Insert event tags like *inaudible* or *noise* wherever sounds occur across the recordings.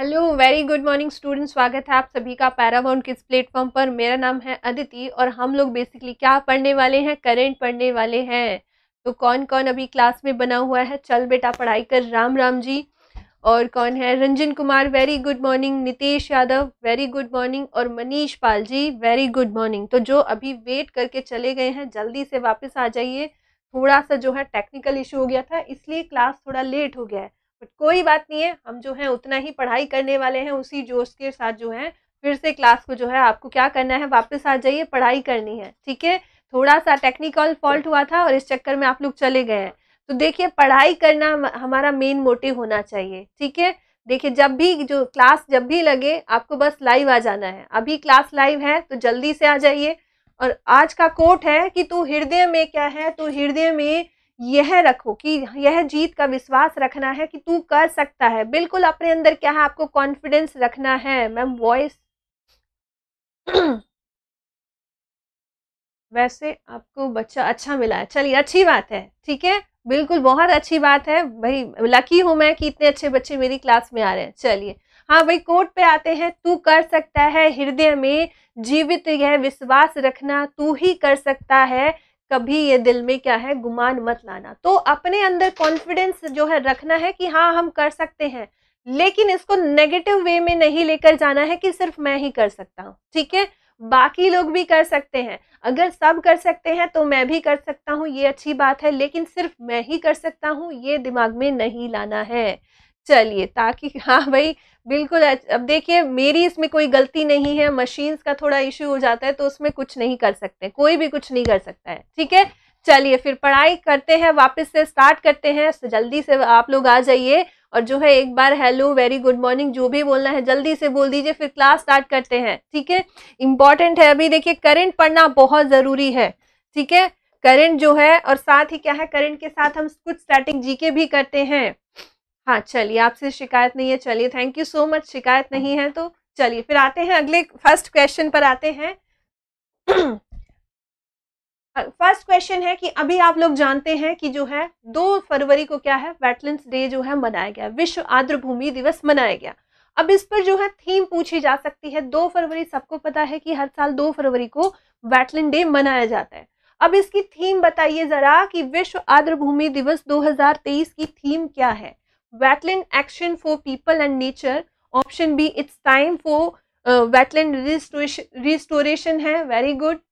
hello very good morning student स्वागत है आप सभी का पैरामाउंट किस प्लेटफॉर्म पर मेरा नाम है अदिति और हम लोग बेसिकली क्या पढ़ने वाले हैं करेंट पढ़ने वाले हैं तो कौन कौन अभी क्लास में बना हुआ है चल बेटा पढ़ाई कर राम राम जी और कौन है Ranjan Kumar very good morning Nitesh Yadav very good morning और Manish Pal ji very good morning तो जो अभी वेट करके चले गए हैं जल्दी से वापस आ जाइए थोड़ा सा जो है टेक्निकल इशू हो गया था इसलिए क्लास थोड़ा लेट हो गया है बट कोई बात नहीं है हम जो है उतना ही पढ़ाई करने वाले हैं उसी जोश के साथ जो है फिर से क्लास को जो है आपको क्या करना है वापस आ जाइए पढ़ाई करनी है ठीक है थोड़ा सा टेक्निकल फॉल्ट हुआ था और इस चक्कर में आप लोग चले गए हैं तो देखिए पढ़ाई करना हमारा मेन मोटिव होना चाहिए ठीक है देखिए जब भी जो क्लास जब भी लगे आपको बस लाइव आ जाना है अभी क्लास लाइव है तो जल्दी से आ जाइए और आज का कोट है कि तू हृदय में क्या है तू हृदय में यह रखो कि यह जीत का विश्वास रखना है कि तू कर सकता है बिल्कुल अपने अंदर क्या है आपको कॉन्फिडेंस रखना है मैम वॉइस *clears throat* वैसे आपको बच्चा अच्छा मिला है चलिए अच्छी बात है ठीक है बिल्कुल बहुत अच्छी बात है भाई लकी हूँ मैं कि इतने अच्छे बच्चे मेरी क्लास में आ रहे हैं चलिए हाँ भाई कोर्ट पे आते हैं तू कर सकता है हृदय में जीवित यह विश्वास रखना तू ही कर सकता है कभी ये दिल में क्या है गुमान मत लाना तो अपने अंदर कॉन्फिडेंस जो है रखना है कि हाँ हम कर सकते हैं लेकिन इसको नेगेटिव वे में नहीं लेकर जाना है कि सिर्फ मैं ही कर सकता हूँ ठीक है बाकी लोग भी कर सकते हैं अगर सब कर सकते हैं तो मैं भी कर सकता हूँ ये अच्छी बात है लेकिन सिर्फ मैं ही कर सकता हूँ ये दिमाग में नहीं लाना है चलिए ताकि *laughs* हाँ भाई बिल्कुल अब देखिए मेरी इसमें कोई गलती नहीं है मशीन्स का थोड़ा इश्यू हो जाता है तो उसमें कुछ नहीं कर सकते कोई भी कुछ नहीं कर सकता है ठीक है चलिए फिर पढ़ाई करते हैं वापस से स्टार्ट करते हैं जल्दी से आप लोग आ जाइए और जो है एक बार हेलो वेरी गुड मॉर्निंग जो भी बोलना है जल्दी से बोल दीजिए फिर क्लास स्टार्ट करते हैं ठीक है इम्पॉर्टेंट है अभी देखिए करंट पढ़ना बहुत ज़रूरी है ठीक है करंट जो है और साथ ही क्या है करंट के साथ हम कुछ स्टार्टिंग जीके भी करते हैं हाँ चलिए आपसे शिकायत नहीं है चलिए थैंक यू सो मच शिकायत नहीं है तो चलिए फिर आते हैं अगले फर्स्ट क्वेश्चन पर आते हैं फर्स्ट क्वेश्चन है कि अभी आप लोग जानते हैं कि जो है दो फरवरी को क्या है वेटलैंड डे जो है मनाया गया विश्व आर्द्र भूमि दिवस मनाया गया अब इस पर जो है थीम पूछी जा सकती है दो फरवरी सबको पता है कि हर साल दो फरवरी को वेटलैंड डे मनाया जाता है अब इसकी थीम बताइए जरा कि विश्व आर्द्र भूमि दिवस 2023 की थीम क्या है wetland action for people and nature option b it's time for uh, wetland restoration restoration है very good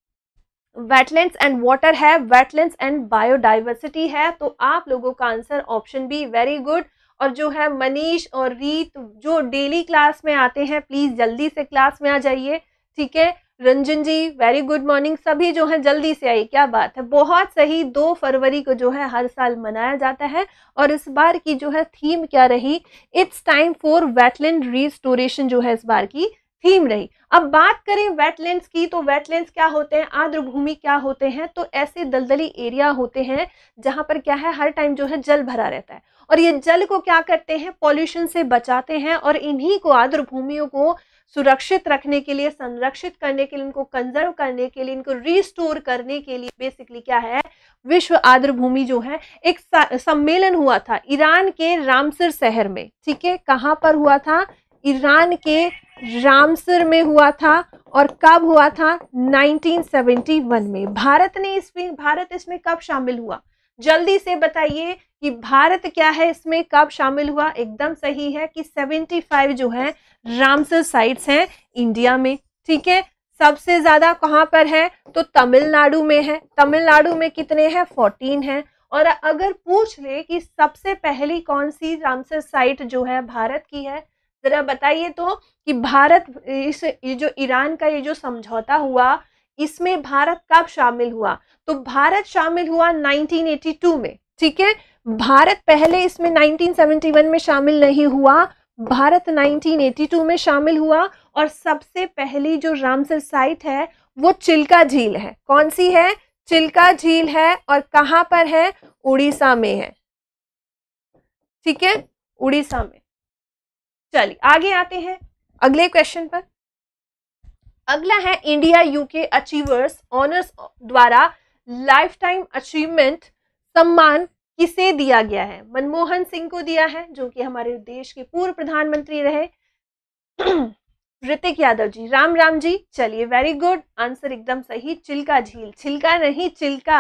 wetlands and water है वेटलैंड्स एंड बायोडाइवर्सिटी है तो आप लोगों का answer option B very good और जो है मनीष और रीत जो डेली क्लास में आते हैं प्लीज़ जल्दी से क्लास में आ जाइए ठीक है Ranjan ji very good morning सभी जो है जल्दी से आई क्या बात है बहुत सही दो फरवरी को जो है हर साल मनाया जाता है और इस बार की जो है थीम क्या रही it's time for wetland restoration जो है इस बार की थीम रही अब बात करें वेटलैंड्स की तो वेटलैंड्स क्या होते हैं आर्द्र भूमि क्या होते हैं तो ऐसे दलदली एरिया होते हैं जहाँ पर क्या है हर टाइम जो है जल भरा रहता है और ये जल को क्या करते हैं पॉल्यूशन से बचाते हैं और इन्हीं को आर्द्र भूमियों को सुरक्षित रखने के लिए संरक्षित करने के लिए इनको कंजर्व करने के लिए इनको रिस्टोर करने के लिए बेसिकली क्या है विश्व आर्द्र भूमि जो है एक सम्मेलन हुआ था ईरान के रामसर शहर में ठीक है कहाँ पर हुआ था ईरान के रामसर में हुआ था और कब हुआ था 1971 में भारत ने इसमें भारत इसमें कब शामिल हुआ जल्दी से बताइए कि भारत क्या है इसमें कब शामिल हुआ एकदम सही है कि 75 जो है रामसर साइट्स हैं इंडिया में ठीक है सबसे ज़्यादा कहाँ पर है तो तमिलनाडु में है तमिलनाडु में कितने हैं फोर्टीन हैं और अगर पूछ ले कि सबसे पहली कौन सी रामसर साइट जो है भारत की है ज़रा बताइए तो कि भारत इस ये जो ईरान का ये जो समझौता हुआ इसमें भारत कब शामिल हुआ तो भारत शामिल हुआ 1982 में ठीक है भारत पहले इसमें 1971 में शामिल नहीं हुआ भारत 1982 में शामिल हुआ और सबसे पहली जो रामसर साइट है वो चिल्का झील है कौन सी है चिल्का झील है और कहाँ पर है उड़ीसा में है ठीक है उड़ीसा में चलिए आगे आते हैं अगले क्वेश्चन पर अगला है इंडिया यूके अचीवर्स ऑनर्स द्वारा लाइफ टाइम अचीवमेंट सम्मान किसे दिया गया है मनमोहन सिंह को दिया है जो कि हमारे देश के पूर्व प्रधानमंत्री रहे *clears throat* ऋतिक यादव जी राम राम जी चलिए वेरी गुड आंसर एकदम सही चिल्का झील छिलका नहीं चिल्का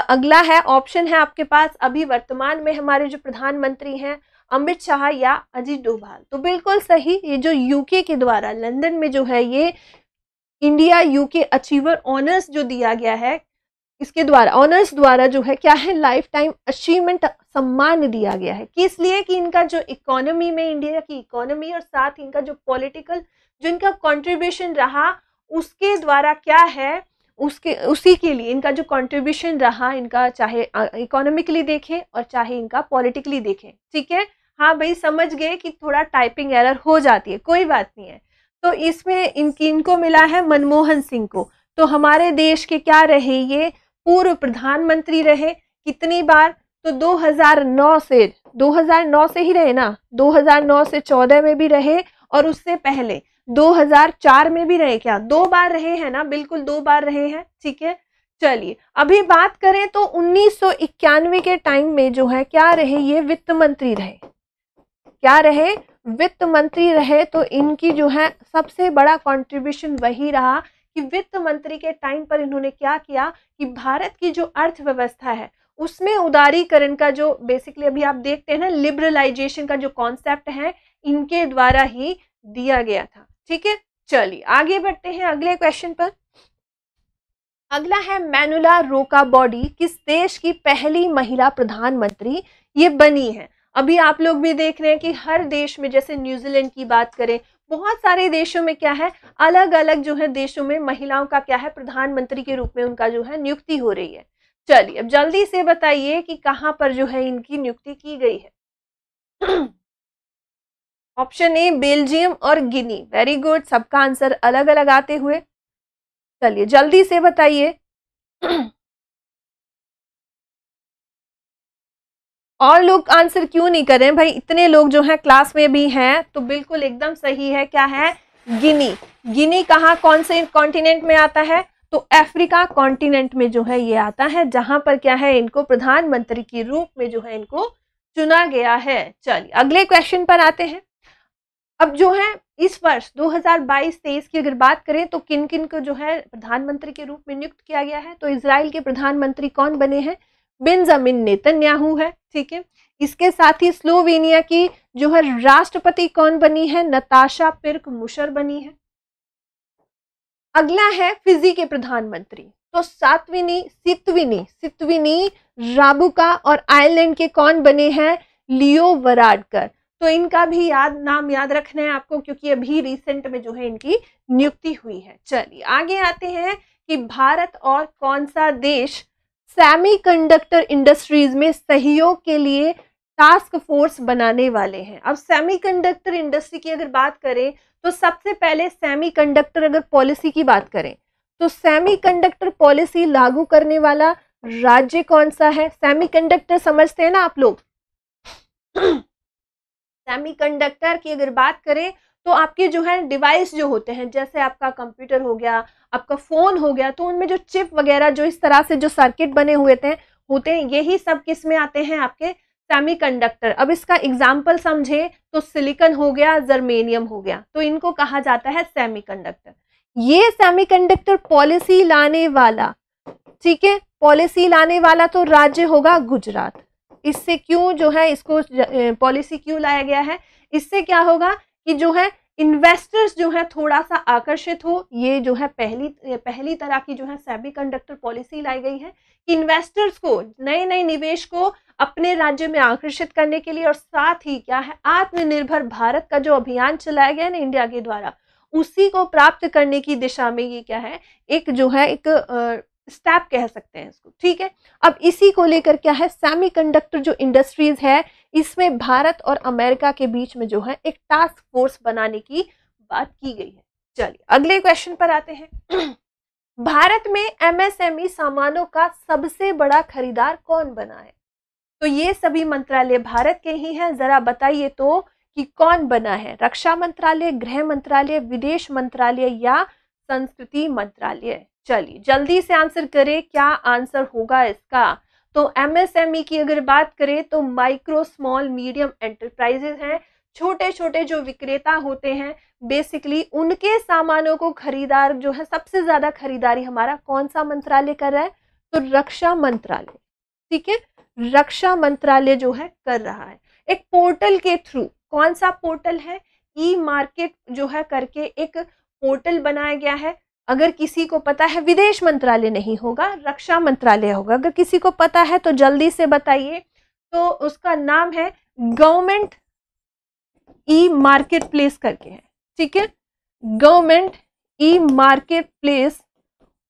अगला है ऑप्शन है आपके पास अभी वर्तमान में हमारे जो प्रधानमंत्री हैं अमित शाह या अजीत डोभाल तो बिल्कुल सही ये जो यूके के द्वारा लंदन में जो है ये इंडिया यूके अचीवर ऑनर्स जो दिया गया है इसके द्वारा ऑनर्स द्वारा जो है क्या है लाइफ टाइम अचीवमेंट सम्मान दिया गया है किस लिए कि इनका जो इकोनॉमी में इंडिया की इकोनॉमी और साथ इनका जो पॉलिटिकल जो इनका कंट्रीब्यूशन रहा उसके द्वारा क्या है उसके उसी के लिए इनका जो कंट्रीब्यूशन रहा इनका चाहे इकोनॉमिकली देखें और चाहे इनका पॉलिटिकली देखें ठीक है हाँ भाई समझ गए कि थोड़ा टाइपिंग एरर हो जाती है कोई बात नहीं है तो इसमें इनकी इनको मिला है मनमोहन सिंह को तो हमारे देश के क्या रहे ये पूर्व प्रधानमंत्री रहे कितनी बार तो 2009 से 2009 से ही रहे ना 2009 से 14 में भी रहे और उससे पहले 2004 में भी रहे क्या दो बार रहे हैं ना बिल्कुल दो बार रहे हैं ठीक है चलिए अभी बात करें तो उन्नीस के टाइम में जो है क्या रहे ये वित्त मंत्री रहे क्या रहे वित्त मंत्री रहे तो इनकी जो है सबसे बड़ा कंट्रीब्यूशन वही रहा कि वित्त मंत्री के टाइम पर इन्होंने क्या किया कि भारत की जो अर्थव्यवस्था है उसमें उदारीकरण का जो बेसिकली अभी आप देखते हैं ना लिबरलाइजेशन का जो कॉन्सेप्ट है इनके द्वारा ही दिया गया था ठीक है चलिए आगे बढ़ते हैं अगले क्वेश्चन पर अगला है मैनुला रोका बॉडी किस देश की पहली महिला प्रधानमंत्री ये बनी है अभी आप लोग भी देख रहे हैं कि हर देश में जैसे न्यूजीलैंड की बात करें बहुत सारे देशों में क्या है अलग अलग जो है देशों में महिलाओं का क्या है प्रधानमंत्री के रूप में उनका जो है नियुक्ति हो रही है चलिए अब जल्दी से बताइए कि कहाँ पर जो है इनकी नियुक्ति की गई है ऑप्शन ए बेल्जियम और गिनी वेरी गुड सबका आंसर अलग अलग आते हुए चलिए जल्दी से बताइए और लोग आंसर क्यों नहीं करें भाई इतने लोग जो हैं क्लास में भी हैं तो बिल्कुल एकदम सही है क्या है गिनी गिनी कहाँ कौन से कॉन्टिनेंट में आता है तो अफ्रीका कॉन्टिनेंट में जो है ये आता है जहां पर क्या है इनको प्रधानमंत्री के रूप में जो है इनको चुना गया है चलिए अगले क्वेश्चन पर आते हैं अब जो है इस वर्ष 2022-23 की अगर बात करें तो किन किन को जो है प्रधानमंत्री के रूप में नियुक्त किया गया है तो इसराइल के प्रधानमंत्री कौन बने हैं बेंजामिन नेतन्याहू है ठीक है इसके साथ ही स्लोवेनिया की जो है राष्ट्रपति कौन बनी है नताशा पिर्क मुशर बनी है अगला है फिजी के प्रधानमंत्री तो सातविनी सितविनी सितविनी राबुका और आयरलैंड के कौन बने हैं लियो वराडकर तो इनका भी याद नाम याद रखना है आपको क्योंकि अभी रिसेंट में जो है इनकी नियुक्ति हुई है चलिए आगे आते हैं कि भारत और कौन सा देश सेमीकंडक्टर इंडस्ट्रीज में सहयोग के लिए टास्क फोर्स बनाने वाले हैं अब सेमीकंडक्टर इंडस्ट्री की अगर बात करें तो सबसे पहले सेमीकंडक्टर अगर पॉलिसी की बात करें तो सेमीकंडक्टर पॉलिसी लागू करने वाला राज्य कौन सा है सेमीकंडक्टर समझते हैं ना आप लोग सेमीकंडक्टर की अगर बात करें तो आपके जो है डिवाइस जो होते हैं जैसे आपका कंप्यूटर हो गया आपका फ़ोन हो गया तो उनमें जो चिप वगैरह जो इस तरह से जो सर्किट बने हुए थे होते हैं यही सब किस में आते हैं आपके सेमीकंडक्टर अब इसका एग्जाम्पल समझे तो सिलिकन हो गया जर्मेनियम हो गया तो इनको कहा जाता है सेमीकंडक्टर ये सेमीकंडक्टर पॉलिसी लाने वाला ठीक है पॉलिसी लाने वाला तो राज्य होगा गुजरात इससे क्यों जो है इसको पॉलिसी क्यों लाया गया है इससे क्या होगा कि जो है इन्वेस्टर्स जो है थोड़ा सा आकर्षित हो ये जो है पहली पहली तरह की जो है सेबी कंडक्टर पॉलिसी लाई गई है कि इन्वेस्टर्स को नए नए निवेश को अपने राज्य में आकर्षित करने के लिए और साथ ही क्या है आत्मनिर्भर भारत का जो अभियान चलाया गया ना इंडिया के द्वारा उसी को प्राप्त करने की दिशा में ये क्या है एक जो है एक स्टेप कह सकते हैं इसको ठीक है अब इसी को लेकर क्या है सेमीकंडक्टर जो इंडस्ट्रीज है इसमें भारत और अमेरिका के बीच में जो है एक टास्क फोर्स बनाने की बात की गई है चलिए अगले क्वेश्चन पर आते हैं *clears throat* भारत में एमएसएमई e सामानों का सबसे बड़ा खरीदार कौन बना है तो ये सभी मंत्रालय भारत के ही हैं जरा बताइए तो कि कौन बना है रक्षा मंत्रालय गृह मंत्रालय विदेश मंत्रालय या संस्कृति मंत्रालय चलिए जल्दी से आंसर करें क्या आंसर होगा इसका तो एमएसएमई e की अगर बात करें तो माइक्रो स्मॉल मीडियम एंटरप्राइजेज हैं छोटे छोटे जो विक्रेता होते हैं बेसिकली उनके सामानों को खरीदार जो है सबसे ज्यादा खरीदारी हमारा कौन सा मंत्रालय कर रहा है तो रक्षा मंत्रालय ठीक है रक्षा मंत्रालय जो है कर रहा है एक पोर्टल के थ्रू कौन सा पोर्टल है ई मार्केट जो है करके एक पोर्टल बनाया गया है अगर किसी को पता है विदेश मंत्रालय नहीं होगा रक्षा मंत्रालय होगा अगर किसी को पता है तो जल्दी से बताइए तो उसका नाम है गवर्नमेंट ई मार्केट प्लेस करके है ठीक है government e market place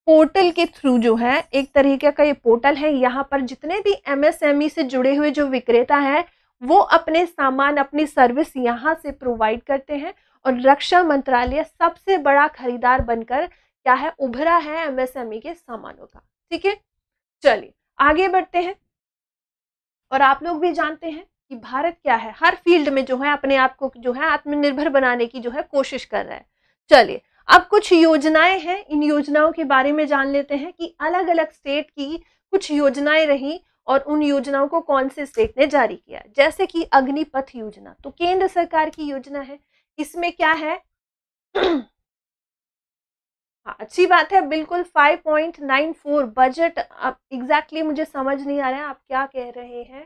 portal के थ्रू जो है एक तरीके का ये पोर्टल है यहाँ पर जितने भी एमएसएमई से जुड़े हुए जो विक्रेता हैं वो अपने सामान अपनी सर्विस यहाँ से प्रोवाइड करते हैं और रक्षा मंत्रालय सबसे बड़ा खरीदार बनकर क्या है उभरा है एमएसएमई e के सामानों का ठीक है चलिए आगे बढ़ते हैं और आप लोग भी जानते हैं कि भारत क्या है हर फील्ड में जो है अपने आप को जो है आत्मनिर्भर बनाने की जो है कोशिश कर रहा है चलिए अब कुछ योजनाएं हैं इन योजनाओं के बारे में जान लेते हैं कि अलग अलग स्टेट की कुछ योजनाएं रही और उन योजनाओं को कौन से स्टेट ने जारी किया जैसे कि अग्निपथ योजना तो केंद्र सरकार की योजना है इसमें क्या है हाँ अच्छी बात है बिल्कुल 5.94 बजट आप एग्जैक्टली मुझे समझ नहीं आ रहा है आप क्या कह रहे हैं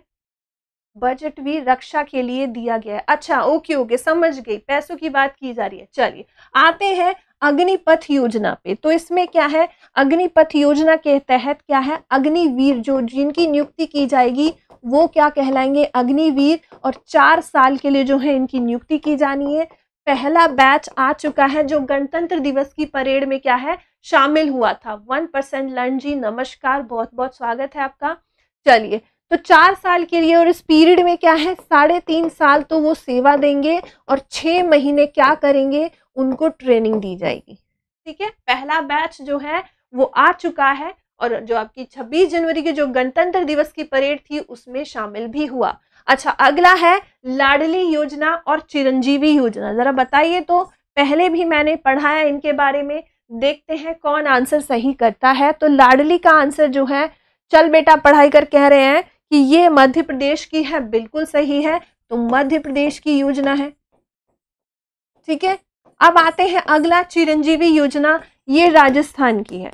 बजट भी रक्षा के लिए दिया गया है अच्छा ओके ओके समझ गई पैसों की बात की जा रही है चलिए आते हैं अग्निपथ योजना पे तो इसमें क्या है अग्निपथ योजना के तहत क्या है अग्निवीर जो जिनकी नियुक्ति की जाएगी वो क्या कहलाएंगे अग्निवीर और चार साल के लिए जो है इनकी नियुक्ति की जानी है पहला बैच आ चुका है जो गणतंत्र दिवस की परेड में क्या है शामिल हुआ था वन परसेंट लर्न जी नमस्कार बहुत बहुत स्वागत है आपका चलिए तो चार साल के लिए और इस पीरियड में क्या है साढ़े तीन साल तो वो सेवा देंगे और छः महीने क्या करेंगे उनको ट्रेनिंग दी जाएगी ठीक है पहला बैच जो है वो आ चुका है और जो आपकी 26 जनवरी की जो गणतंत्र दिवस की परेड थी उसमें शामिल भी हुआ अच्छा अगला है लाडली योजना और चिरंजीवी योजना जरा बताइए तो पहले भी मैंने पढ़ाया इनके बारे में देखते हैं कौन आंसर सही करता है तो लाडली का आंसर जो है चल बेटा पढ़ाई कर कह रहे हैं कि ये मध्य प्रदेश की है बिल्कुल सही है तो मध्य प्रदेश की योजना है ठीक है अब आते हैं अगला चिरंजीवी योजना ये राजस्थान की है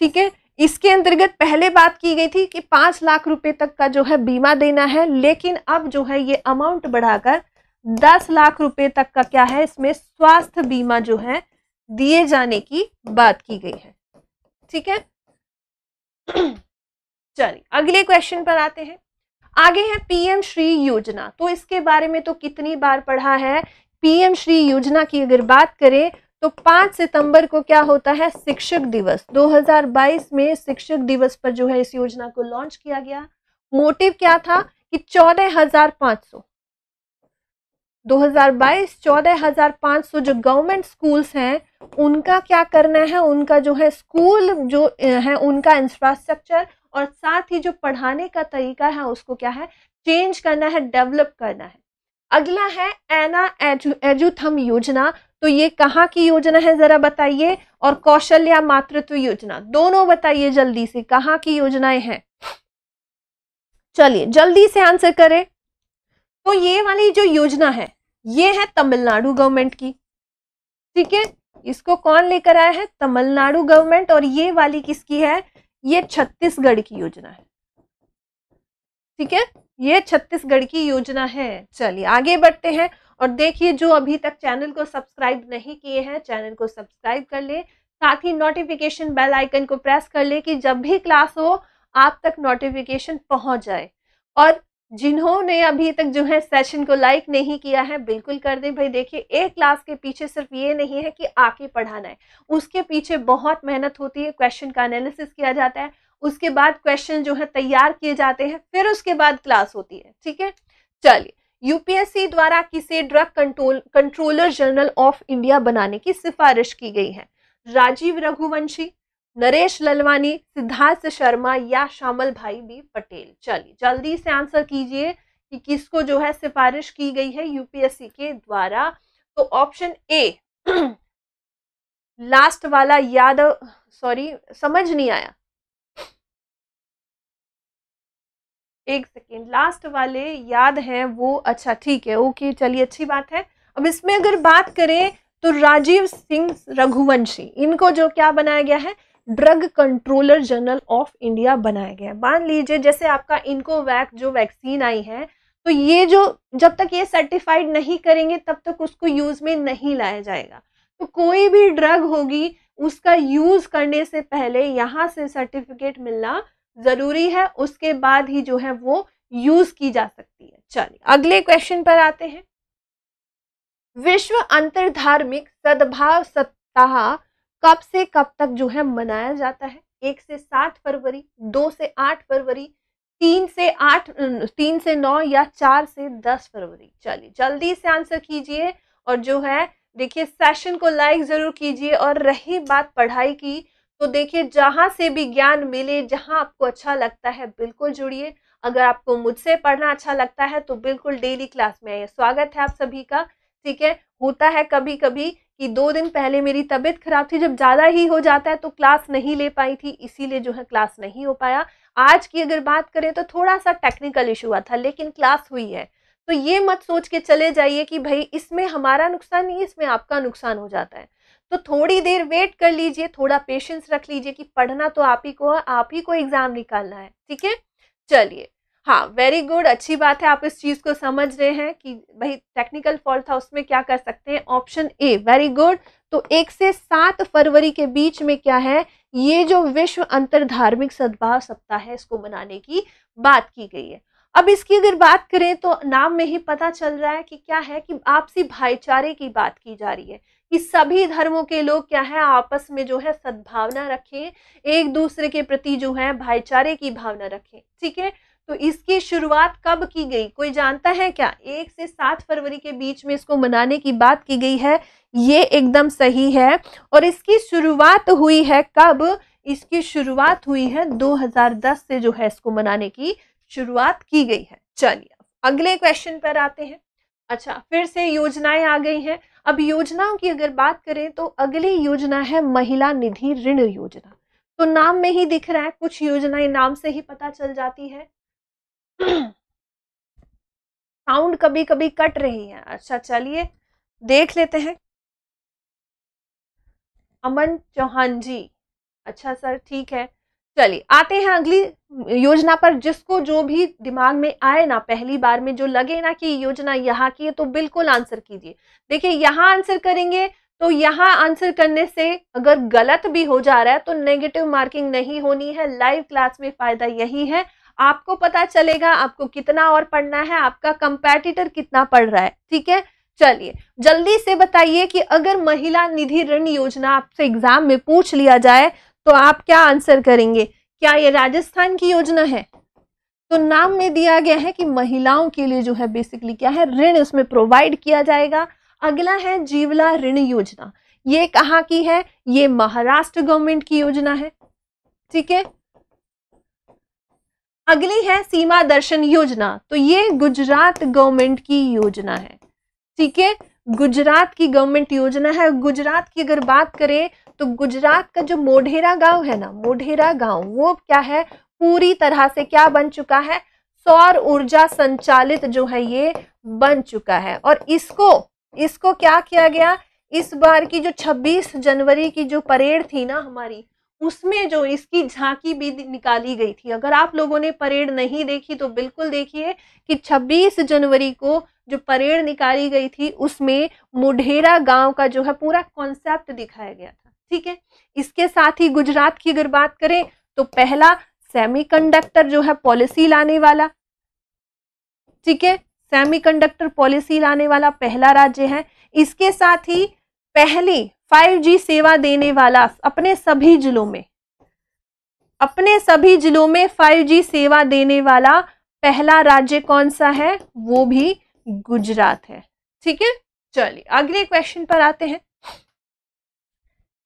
ठीक है इसके अंतर्गत पहले बात की गई थी कि पांच लाख रुपए तक का जो है बीमा देना है लेकिन अब जो है ये अमाउंट बढ़ाकर दस लाख रुपए तक का क्या है इसमें स्वास्थ्य बीमा जो है दिए जाने की बात की गई है ठीक है *clears throat* चलिए अगले क्वेश्चन पर आते हैं आगे है पीएम श्री योजना तो इसके बारे में तो कितनी बार पढ़ा है पीएम श्री योजना की अगर बात करें तो 5 सितंबर को क्या होता है शिक्षक दिवस 2022 में शिक्षक दिवस पर जो है इस योजना को लॉन्च किया गया मोटिव क्या था कि चौदह हजार पांच सौ दो हजार बाईस चौदह हजार पांच सौ जो गवर्नमेंट स्कूल्स हैं उनका क्या करना है उनका जो है स्कूल जो है उनका इंफ्रास्ट्रक्चर और साथ ही जो पढ़ाने का तरीका है उसको क्या है चेंज करना है डेवलप करना है अगला है एना एजुथम योजना तो ये कहाँ की योजना है ज़रा बताइए और कौशल या मातृत्व योजना दोनों बताइए जल्दी से कहाँ की योजनाएं हैं चलिए जल्दी से आंसर करें तो ये वाली जो योजना है ये है तमिलनाडु गवर्नमेंट की ठीक है इसको कौन लेकर आया है तमिलनाडु गवर्नमेंट और ये वाली किसकी है ये छत्तीसगढ़ की योजना है ठीक है ये छत्तीसगढ़ की योजना है चलिए आगे बढ़ते हैं और देखिए जो अभी तक चैनल को सब्सक्राइब नहीं किए हैं चैनल को सब्सक्राइब कर ले साथ ही नोटिफिकेशन बेल आइकन को प्रेस कर ले कि जब भी क्लास हो आप तक नोटिफिकेशन पहुंच जाए और जिन्होंने अभी तक जो है सेशन को लाइक नहीं किया है बिल्कुल कर दें भाई देखिए एक क्लास के पीछे सिर्फ ये नहीं है कि आके पढ़ाना है उसके पीछे बहुत मेहनत होती है क्वेश्चन का एनालिसिस किया जाता है उसके बाद क्वेश्चन जो है तैयार किए जाते हैं फिर उसके बाद क्लास होती है ठीक है चलिए यूपीएससी द्वारा किसे drug control controller general of India बनाने की सिफारिश की गई है राजीव रघुवंशी नरेश ललवानी सिद्धार्थ शर्मा या श्यामल भाई बी पटेल चलिए जल्दी से आंसर कीजिए कि किसको जो है सिफारिश की गई है यूपीएससी के द्वारा तो ऑप्शन ए लास्ट वाला यादव सॉरी समझ नहीं आया एक सेकेंड लास्ट वाले याद हैं वो अच्छा ठीक है ओके चलिए अच्छी बात है अब इसमें अगर बात करें तो राजीव सिंह रघुवंशी इनको जो क्या बनाया गया है drug controller general of India बनाया गया है मान लीजिए जैसे आपका इनको वैक जो वैक्सीन आई है तो ये जो जब तक ये सर्टिफाइड नहीं करेंगे तब तक उसको यूज़ में नहीं लाया जाएगा तो कोई भी ड्रग होगी उसका यूज़ करने से पहले यहाँ से सर्टिफिकेट मिलना जरूरी है उसके बाद ही जो है वो यूज की जा सकती है चलिए अगले क्वेश्चन पर आते हैं विश्व अंतर्धार्मिक सद्भाव सप्ताह कब से कब तक जो है मनाया जाता है एक से सात फरवरी दो से आठ फरवरी तीन से आठ तीन से नौ या चार से दस फरवरी चलिए जल्दी से आंसर कीजिए और जो है देखिए सेशन को लाइक ज़रूर कीजिए और रही बात पढ़ाई की तो देखिए जहाँ से भी ज्ञान मिले जहाँ आपको अच्छा लगता है बिल्कुल जुड़िए अगर आपको मुझसे पढ़ना अच्छा लगता है तो बिल्कुल डेली क्लास में आइए स्वागत है आप सभी का ठीक है होता है कभी कभी कि दो दिन पहले मेरी तबीयत खराब थी जब ज़्यादा ही हो जाता है तो क्लास नहीं ले पाई थी इसीलिए जो है क्लास नहीं हो पाया आज की अगर बात करें तो थोड़ा सा टेक्निकल इशू हुआ था लेकिन क्लास हुई है तो ये मत सोच के चले जाइए कि भाई इसमें हमारा नुकसान नहीं इसमें आपका नुकसान हो जाता है तो थोड़ी देर वेट कर लीजिए थोड़ा पेशेंस रख लीजिए कि पढ़ना तो आप ही को है आप ही को एग्ज़ाम निकालना है ठीक है चलिए हाँ वेरी गुड अच्छी बात है आप इस चीज़ को समझ रहे हैं कि भाई टेक्निकल फॉल्ट था उसमें क्या कर सकते हैं ऑप्शन ए वेरी गुड तो एक से सात फरवरी के बीच में क्या है ये जो विश्व अंतर धार्मिक सद्भाव सप्ताह है इसको मनाने की बात की गई है अब इसकी अगर बात करें तो नाम में ही पता चल रहा है कि क्या है कि आपसी भाईचारे की बात की जा रही है कि सभी धर्मों के लोग क्या है आपस में जो है सद्भावना रखें एक दूसरे के प्रति जो है भाईचारे की भावना रखें ठीक है तो इसकी शुरुआत कब की गई कोई जानता है क्या एक से सात फरवरी के बीच में इसको मनाने की बात की गई है ये एकदम सही है और इसकी शुरुआत हुई है कब इसकी शुरुआत हुई है 2010 से जो है इसको मनाने की शुरुआत की गई है चलिए अगले क्वेश्चन पर आते हैं अच्छा फिर से योजनाएं आ गई हैं अब योजनाओं की अगर बात करें तो अगली योजना है महिला निधि ऋण योजना तो नाम में ही दिख रहा है कुछ योजनाएं नाम से ही पता चल जाती है साउंड कभी कभी कट रही है अच्छा चलिए देख लेते हैं अमन चौहान जी अच्छा सर ठीक है चलिए आते हैं अगली योजना पर जिसको जो भी दिमाग में आए ना पहली बार में जो लगे ना कि योजना यहाँ की है तो बिल्कुल आंसर कीजिए देखिए यहाँ आंसर करेंगे तो यहाँ आंसर करने से अगर गलत भी हो जा रहा है तो नेगेटिव मार्किंग नहीं होनी है लाइव क्लास में फायदा यही है आपको पता चलेगा आपको कितना और पढ़ना है आपका कंपेटिटर कितना पढ़ रहा है ठीक है चलिए जल्दी से बताइए कि अगर महिला निधि ऋण योजना आपसे एग्जाम में पूछ लिया जाए तो आप क्या आंसर करेंगे क्या ये राजस्थान की योजना है तो नाम में दिया गया है कि महिलाओं के लिए जो है बेसिकली क्या है ऋण उसमें प्रोवाइड किया जाएगा अगला है जीवला ऋण योजना ये कहाँ की है ये महाराष्ट्र गवर्नमेंट की योजना है ठीक है अगली है सीमा दर्शन योजना तो ये गुजरात गवर्नमेंट की योजना है ठीक है गुजरात की गवर्नमेंट योजना है गुजरात की अगर बात करें तो गुजरात का जो मोढेरा गांव है ना मोढेरा गांव वो क्या है पूरी तरह से क्या बन चुका है सौर ऊर्जा संचालित जो है ये बन चुका है और इसको इसको क्या किया गया इस बार की जो 26 जनवरी की जो परेड थी ना हमारी उसमें जो इसकी झांकी भी निकाली गई थी अगर आप लोगों ने परेड नहीं देखी तो बिल्कुल देखिए कि 26 जनवरी को जो परेड निकाली गई थी उसमें मुढेरा गांव का जो है पूरा कॉन्सेप्ट दिखाया गया था ठीक है इसके साथ ही गुजरात की अगर बात करें तो पहला सेमीकंडक्टर जो है पॉलिसी लाने वाला ठीक है सेमीकंडक्टर पॉलिसी लाने वाला पहला राज्य है इसके साथ ही पहली 5G सेवा देने वाला अपने सभी जिलों में अपने सभी जिलों में 5G सेवा देने वाला पहला राज्य कौन सा है वो भी गुजरात है ठीक है चलिए अगले क्वेश्चन पर आते हैं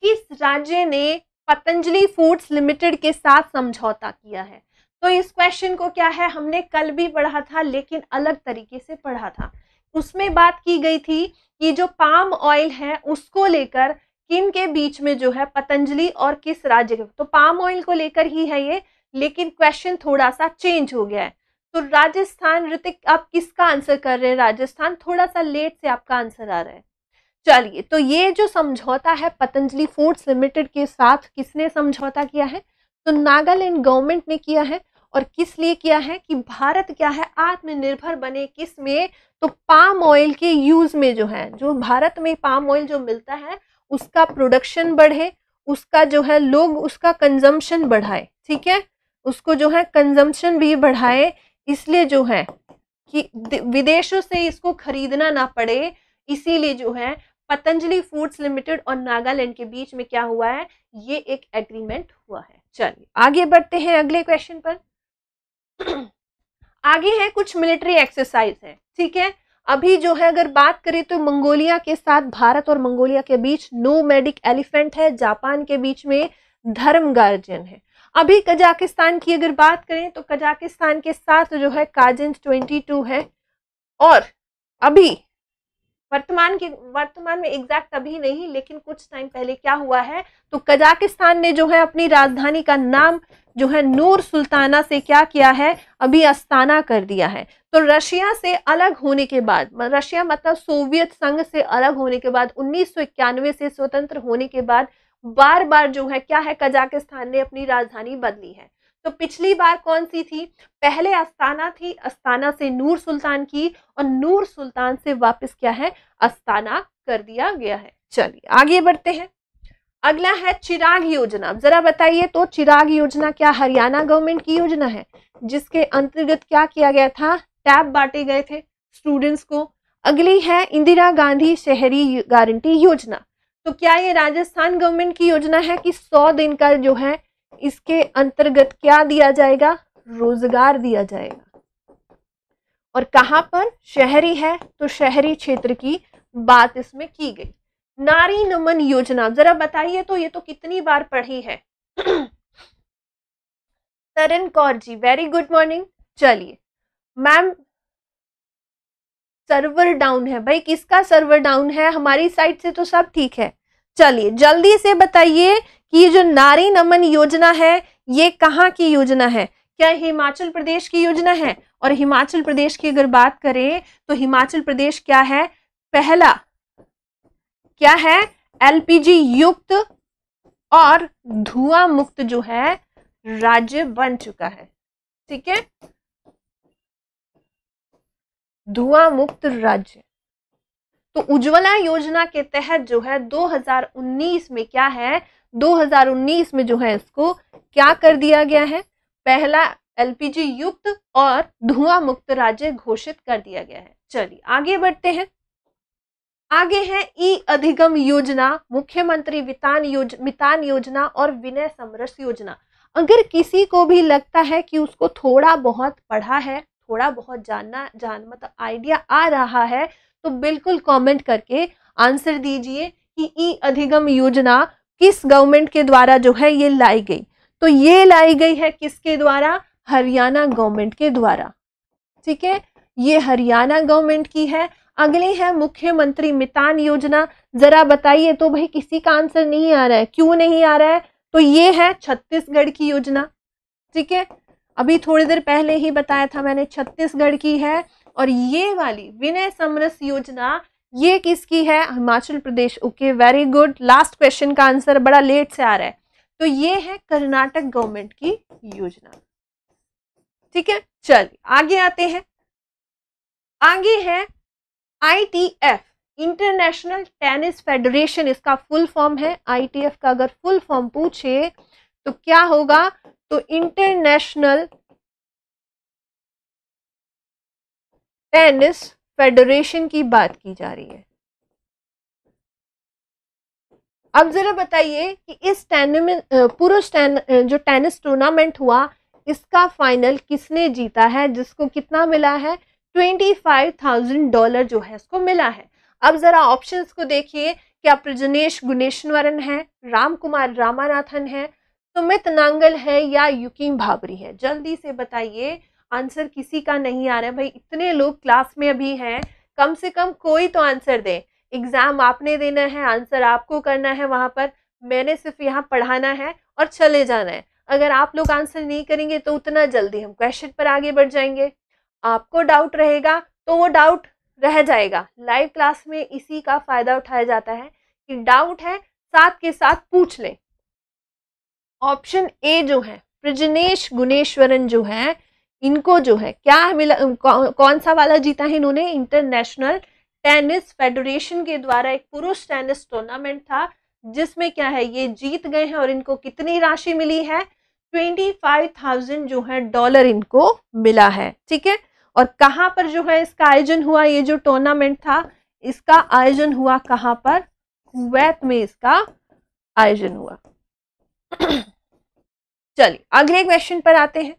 किस राज्य ने पतंजलि फूड्स लिमिटेड के साथ समझौता किया है तो इस क्वेश्चन को क्या है हमने कल भी पढ़ा था लेकिन अलग तरीके से पढ़ा था उसमें बात की गई थी कि जो पाम ऑयल है उसको लेकर किन के बीच में जो है पतंजलि और किस राज्य के तो पाम ऑयल को लेकर ही है ये लेकिन क्वेश्चन थोड़ा सा चेंज हो गया है तो राजस्थान ऋतिक आप किसका आंसर कर रहे हैं राजस्थान थोड़ा सा लेट से आपका आंसर आ रहा है चलिए तो ये जो समझौता है पतंजलि फूड्स लिमिटेड के साथ किसने समझौता किया है तो नागालैंड गवर्नमेंट ने किया है और किस लिए किया है कि भारत क्या है आत्मनिर्भर बने किस में तो पाम ऑयल के यूज में जो है जो भारत में पाम ऑयल जो मिलता है उसका प्रोडक्शन बढ़े उसका जो है लोग उसका कंजम्पशन बढ़ाए ठीक है उसको जो है कंजम्पशन भी बढ़ाए इसलिए जो है कि विदेशों से इसको खरीदना ना पड़े इसीलिए जो है पतंजलि फूड्स लिमिटेड और नागालैंड के बीच में क्या हुआ है ये एक एग्रीमेंट हुआ है चलिए आगे बढ़ते हैं अगले क्वेश्चन पर *clears throat* आगे है कुछ मिलिट्री एक्सरसाइज है ठीक है अभी जो है अगर बात करें तो मंगोलिया के साथ भारत और मंगोलिया के बीच नो मेडिक एलिफेंट है जापान के बीच में धर्म गार्जियन है अभी कजाकिस्तान की अगर बात करें तो कजाकिस्तान के साथ जो है ट्वेंटी 22 है और अभी वर्तमान के वर्तमान में एग्जैक्ट अभी नहीं लेकिन कुछ टाइम पहले क्या हुआ है तो कजाकिस्तान ने जो है अपनी राजधानी का नाम जो है नूर सुल्ताना से क्या किया है अभी अस्ताना कर दिया है तो रशिया से अलग होने के बाद रशिया मतलब सोवियत संघ से अलग होने के बाद उन्नीस से स्वतंत्र होने के बाद बार बार जो है क्या है कजाकिस्तान ने अपनी राजधानी बदली है तो पिछली बार कौन सी थी पहले अस्ताना थी अस्ताना से नूर सुल्तान की और नूर सुल्तान से वापस क्या है अस्ताना कर दिया गया है चलिए आगे बढ़ते हैं अगला है चिराग योजना जरा बताइए तो चिराग योजना क्या हरियाणा गवर्नमेंट की योजना है जिसके अंतर्गत क्या किया गया था टैब बांटे गए थे स्टूडेंट्स को अगली है इंदिरा गांधी शहरी गारंटी योजना तो क्या ये राजस्थान गवर्नमेंट की योजना है कि सौ दिन का जो है इसके अंतर्गत क्या दिया जाएगा रोजगार दिया जाएगा और कहां पर शहरी है तो शहरी क्षेत्र की बात इसमें की गई नारी नमन योजना जरा बताइए तो ये तो कितनी बार पढ़ी है *clears throat* Taran Kaur ji very good morning चलिए मैम सर्वर डाउन है भाई किसका सर्वर डाउन है हमारी साइड से तो सब ठीक है चलिए जल्दी से बताइए कि ये जो नारी नमन योजना है ये कहाँ की योजना है क्या हिमाचल प्रदेश की योजना है और हिमाचल प्रदेश की अगर बात करें तो हिमाचल प्रदेश क्या है पहला क्या है एलपीजी युक्त और धुआं मुक्त जो है राज्य बन चुका है ठीक है धुआं मुक्त राज्य तो उज्ज्वला योजना के तहत जो है 2019 में क्या है 2019 में जो है इसको क्या कर दिया गया है पहला एलपीजी युक्त और धुआं मुक्त राज्य घोषित कर दिया गया है चलिए आगे बढ़ते हैं आगे है ई अधिगम योजना मुख्यमंत्री वितान योज मितान योजना और विनय समरस योजना अगर किसी को भी लगता है कि उसको थोड़ा बहुत पढ़ा है थोड़ा बहुत जानना जान मतलब आइडिया आ रहा है तो बिल्कुल कमेंट करके आंसर दीजिए कि ई अधिगम योजना किस गवर्नमेंट के द्वारा जो है ये लाई गई तो ये लाई गई है किसके द्वारा हरियाणा गवर्नमेंट के द्वारा ठीक है ये हरियाणा गवर्नमेंट की है अगली है मुख्यमंत्री मितान योजना जरा बताइए तो भाई किसी का आंसर नहीं आ रहा है क्यों नहीं आ रहा है तो ये है छत्तीसगढ़ की योजना ठीक है अभी थोड़ी देर पहले ही बताया था मैंने छत्तीसगढ़ की है और ये वाली विनय समरस योजना ये किसकी है Himachal Pradesh okay very good last question का आंसर बड़ा लेट से आ रहा है तो ये है कर्नाटक गवर्नमेंट की योजना ठीक है चलिए आगे आते हैं आगे है आईटीएफ इंटरनेशनल टेनिस फेडरेशन इसका फुल फॉर्म है आईटीएफ का अगर फुल फॉर्म पूछे तो क्या होगा तो इंटरनेशनल टेनिस फेडरेशन की बात की जा रही है अब जरा बताइए कि इस टैन पुरुष टेन जो टेनिस टूर्नामेंट हुआ इसका फाइनल किसने जीता है जिसको कितना मिला है ट्वेंटी फाइव थाउजेंड डॉलर जो है इसको मिला है अब जरा ऑप्शंस को देखिए क्या प्रजनेश गुणेश्वरन है राम कुमार रामानाथन है सुमित नांगल है या युकीम भाबरी है जल्दी से बताइए आंसर किसी का नहीं आ रहा है भाई इतने लोग क्लास में अभी हैं कम से कम कोई तो आंसर दे एग्ज़ाम आपने देना है आंसर आपको करना है वहाँ पर मैंने सिर्फ यहाँ पढ़ाना है और चले जाना है अगर आप लोग आंसर नहीं करेंगे तो उतना जल्दी हम क्वेश्चन पर आगे बढ़ जाएंगे आपको डाउट रहेगा तो वो डाउट रह जाएगा लाइव क्लास में इसी का फ़ायदा उठाया जाता है कि डाउट है साथ के साथ पूछ लें ऑप्शन ए जो है प्रजनेश गुणेश्वरन जो है इनको जो है क्या मिला कौ, कौन सा वाला जीता है इन्होंने इंटरनेशनल टेनिस फेडरेशन के द्वारा एक पुरुष टेनिस टूर्नामेंट था जिसमें क्या है ये जीत गए हैं और इनको कितनी राशि मिली है ट्वेंटी फाइव थाउजेंड जो है डॉलर इनको मिला है ठीक है और कहाँ पर जो है इसका आयोजन हुआ ये जो टूर्नामेंट था इसका आयोजन हुआ कहाँ पर कुवैत में इसका आयोजन हुआ *clears throat* चलिए अगले क्वेश्चन पर आते हैं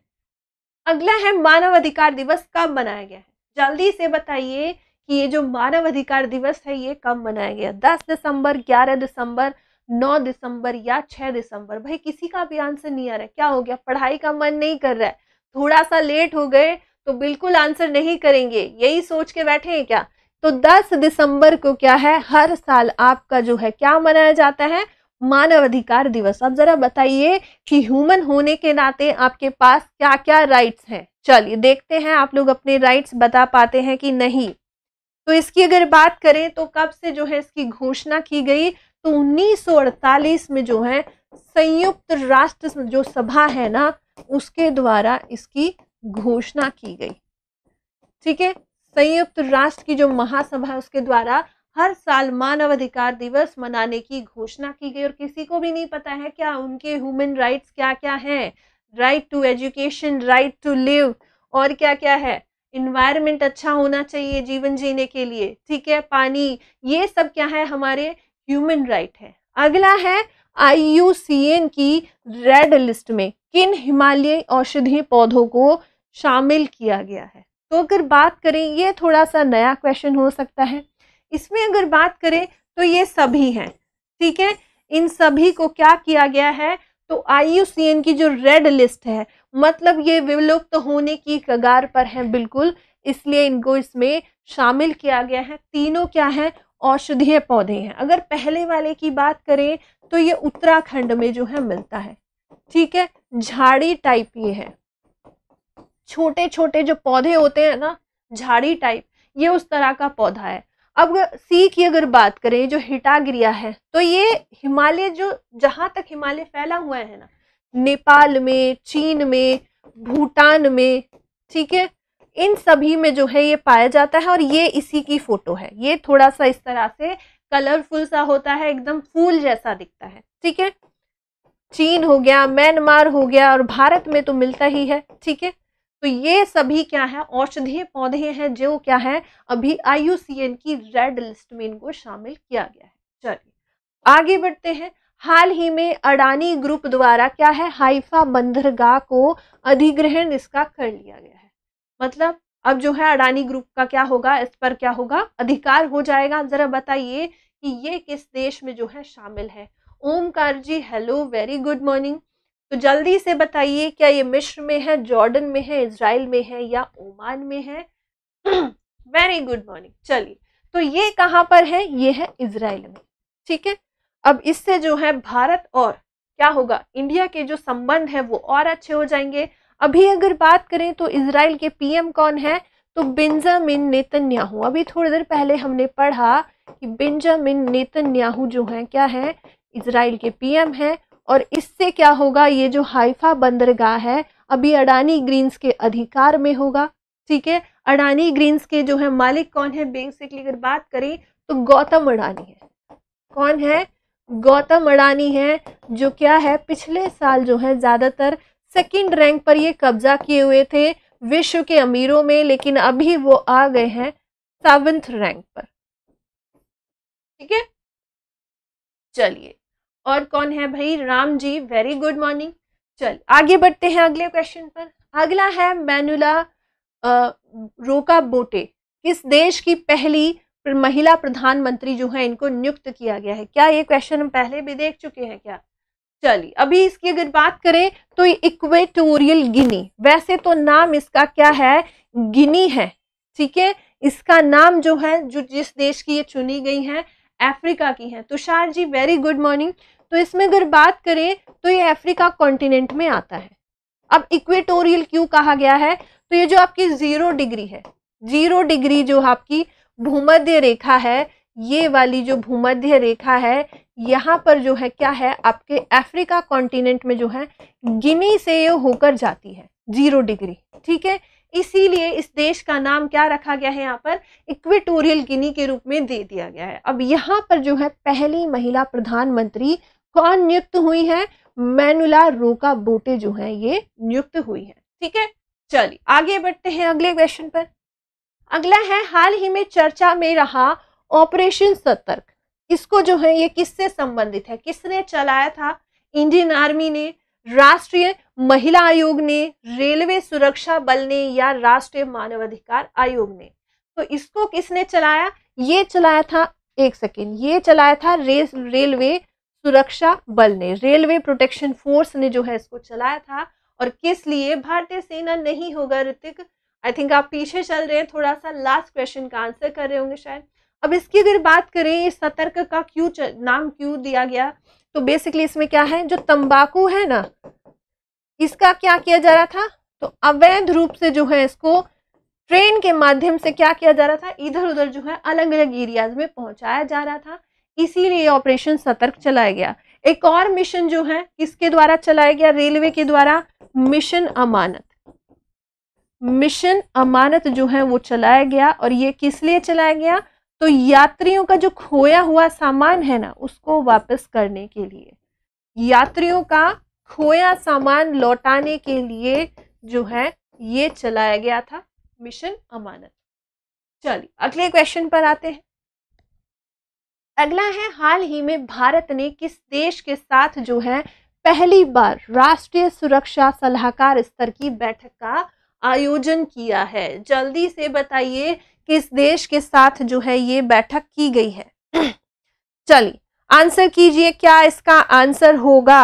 अगला है मानव अधिकार दिवस कब मनाया गया है जल्दी से बताइए कि ये जो मानव अधिकार दिवस है ये कब मनाया गया दस दिसंबर ग्यारह दिसंबर नौ दिसंबर या छह दिसंबर भाई किसी का भी आंसर नहीं आ रहा है क्या हो गया पढ़ाई का मन नहीं कर रहा है थोड़ा सा लेट हो गए तो बिल्कुल आंसर नहीं करेंगे यही सोच के बैठे हैं क्या तो 10 दिसंबर को क्या है हर साल आपका जो है क्या मनाया जाता है मानव अधिकार दिवस आप जरा बताइए कि ह्यूमन होने के नाते आपके पास क्या क्या राइट्स हैं चलिए देखते हैं आप लोग अपने राइट्स बता पाते हैं कि नहीं तो इसकी अगर बात करें तो कब से जो है इसकी घोषणा की गई तो 1948 में जो है संयुक्त राष्ट्र जो सभा है ना उसके द्वारा इसकी घोषणा की गई ठीक है संयुक्त राष्ट्र की जो महासभा उसके द्वारा हर साल मानव अधिकार दिवस मनाने की घोषणा की गई और किसी को भी नहीं पता है क्या उनके ह्यूमन राइट्स क्या क्या हैं right to education right to live और क्या क्या है इन्वायरमेंट अच्छा होना चाहिए जीवन जीने के लिए ठीक है पानी ये सब क्या है हमारे ह्यूमन राइट है अगला है आई की रेड लिस्ट में किन हिमालयी औषधीय पौधों को शामिल किया गया है तो अगर बात करें ये थोड़ा सा नया क्वेश्चन हो सकता है इसमें अगर बात करें तो ये सभी हैं ठीक है इन सभी को क्या किया गया है तो आई की जो रेड लिस्ट है मतलब ये विलुप्त तो होने की कगार पर हैं बिल्कुल इसलिए इनको इसमें शामिल किया गया है तीनों क्या हैं औषधीय पौधे हैं अगर पहले वाले की बात करें तो ये उत्तराखंड में जो है मिलता है ठीक है झाड़ी टाइप ये है छोटे छोटे जो पौधे होते हैं ना झाड़ी टाइप ये उस तरह का पौधा है अब सी की अगर बात करें जो हिटागिरिया है तो ये हिमालय जो जहाँ तक हिमालय फैला हुआ है ना नेपाल में चीन में भूटान में ठीक है इन सभी में जो है ये पाया जाता है और ये इसी की फोटो है ये थोड़ा सा इस तरह से कलरफुल सा होता है एकदम फूल जैसा दिखता है ठीक है चीन हो गया म्यांमार हो गया और भारत में तो मिलता ही है ठीक है तो ये सभी क्या है औषधीय पौधे हैं जो क्या है अभी आईयूसीएन की रेड लिस्ट में इनको शामिल किया गया है चलिए आगे बढ़ते हैं हाल ही में अडानी ग्रुप द्वारा क्या है हाइफा बंदरगाह को अधिग्रहण इसका कर लिया गया है मतलब अब जो है अडानी ग्रुप का क्या होगा इस पर क्या होगा अधिकार हो जाएगा जरा बताइए कि ये किस देश में जो है शामिल है Omkar ji hello very good morning तो जल्दी से बताइए क्या ये मिश्र में है जॉर्डन में है इसराइल में है या ओमान में है वेरी गुड मॉर्निंग चलिए तो ये कहाँ पर है ये है इसराइल में ठीक है अब इससे जो है भारत और क्या होगा इंडिया के जो संबंध है वो और अच्छे हो जाएंगे अभी अगर बात करें तो इसराइल के पीएम कौन है तो बेंजामिन नेतन्याहू अभी थोड़ी देर पहले हमने पढ़ा कि बेंजामिन नेतन्याहू जो है क्या है इसराइल के पीएम हैं और इससे क्या होगा ये जो हाइफा बंदरगाह है अभी अडानी ग्रीन्स के अधिकार में होगा ठीक है अडानी ग्रीन्स के जो है मालिक कौन है बेसिकली अगर बात करें तो गौतम अडानी है कौन है गौतम अडानी है जो क्या है पिछले साल जो है ज़्यादातर सेकंड रैंक पर ये कब्जा किए हुए थे विश्व के अमीरों में लेकिन अभी वो आ गए हैं सेवंथ रैंक पर ठीक है चलिए और कौन है भाई Ram ji very good morning चल आगे बढ़ते हैं अगले क्वेश्चन पर अगला है मैनुला रोका बोटे किस देश की पहली महिला प्रधानमंत्री जो है इनको नियुक्त किया गया है क्या ये क्वेश्चन हम पहले भी देख चुके हैं क्या चलिए अभी इसकी अगर बात करें तो इक्वेटोरियल गिनी वैसे तो नाम इसका क्या है गिनी है ठीक है इसका नाम जो है जो जिस देश की ये चुनी गई है अफ्रीका की हैं Tushar ji very good morning तो इसमें अगर बात करें तो ये अफ्रीका कॉन्टिनेंट में आता है अब इक्वेटोरियल क्यों कहा गया है तो ये जो आपकी ज़ीरो डिग्री है ज़ीरो डिग्री जो आपकी भूमध्य रेखा है ये वाली जो भूमध्य रेखा है यहाँ पर जो है क्या है आपके अफ्रीका कॉन्टिनेंट में जो है गिनी से ये होकर जाती है ज़ीरो डिग्री ठीक है इसीलिए इस देश का नाम क्या रखा गया है यहाँ पर इक्वेटोरियल गिनी के रूप में दे दिया गया है अब यहाँ पर जो है पहली महिला प्रधानमंत्री कौन नियुक्त हुई है मैनुला रोका बोटे जो है ये नियुक्त हुई है ठीक है चलिए आगे बढ़ते हैं अगले क्वेश्चन पर अगला है हाल ही में चर्चा में रहा ऑपरेशन सतर्क इसको जो है ये किससे संबंधित है किसने चलाया था इंडियन आर्मी ने राष्ट्रीय महिला आयोग ने रेलवे सुरक्षा बल ने या राष्ट्रीय मानवाधिकार आयोग ने तो इसको किसने चलाया ये चलाया था एक सेकेंड ये चलाया था रे, रेलवे सुरक्षा बल ने रेलवे प्रोटेक्शन फोर्स ने जो है इसको चलाया था और किस लिए भारतीय सेना नहीं होगा ऋतिक आई थिंक आप पीछे चल रहे हैं थोड़ा सा लास्ट क्वेश्चन का आंसर कर रहे होंगे शायद अब इसकी अगर बात करें इस सतर्क का क्यों नाम क्यों दिया गया तो बेसिकली इसमें क्या है जो तंबाकू है ना इसका क्या किया जा रहा था तो अवैध रूप से जो है इसको ट्रेन के माध्यम से क्या किया जा रहा था इधर उधर जो है अलग अलग एरियाज में पहुंचाया जा रहा था इसीलिए ऑपरेशन सतर्क चलाया गया एक और मिशन जो है किसके द्वारा चलाया गया रेलवे के द्वारा मिशन अमानत मिशन अमानत जो है वो चलाया गया और ये किस लिए चलाया गया तो यात्रियों का जो खोया हुआ सामान है ना उसको वापस करने के लिए यात्रियों का खोया सामान लौटाने के लिए जो है ये चलाया गया था मिशन अमानत चलिए अगले क्वेश्चन पर आते हैं अगला है हाल ही में भारत ने किस देश के साथ जो है पहली बार राष्ट्रीय सुरक्षा सलाहकार स्तर की बैठक का आयोजन किया है जल्दी से बताइए किस देश के साथ जो है ये बैठक की गई है *clears throat* चलिए आंसर कीजिए क्या इसका आंसर होगा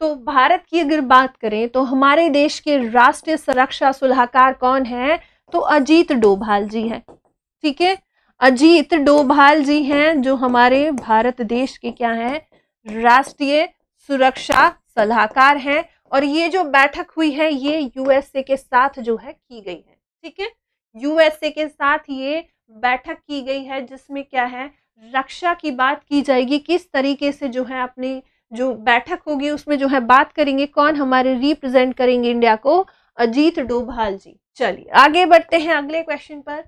तो भारत की अगर बात करें तो हमारे देश के राष्ट्रीय सुरक्षा सलाहकार कौन है तो अजीत डोभाल जी हैं ठीक है अजीत डोभाल जी हैं जो हमारे भारत देश के क्या हैं राष्ट्रीय सुरक्षा सलाहकार हैं और ये जो बैठक हुई है ये यूएसए के साथ जो है की गई है ठीक है यूएसए के साथ ये बैठक की गई है जिसमें क्या है रक्षा की बात की जाएगी किस तरीके से जो है अपनी जो बैठक होगी उसमें जो है बात करेंगे कौन हमारे रिप्रेजेंट करेंगे इंडिया को अजीत डोभाल जी चलिए आगे बढ़ते हैं अगले क्वेश्चन पर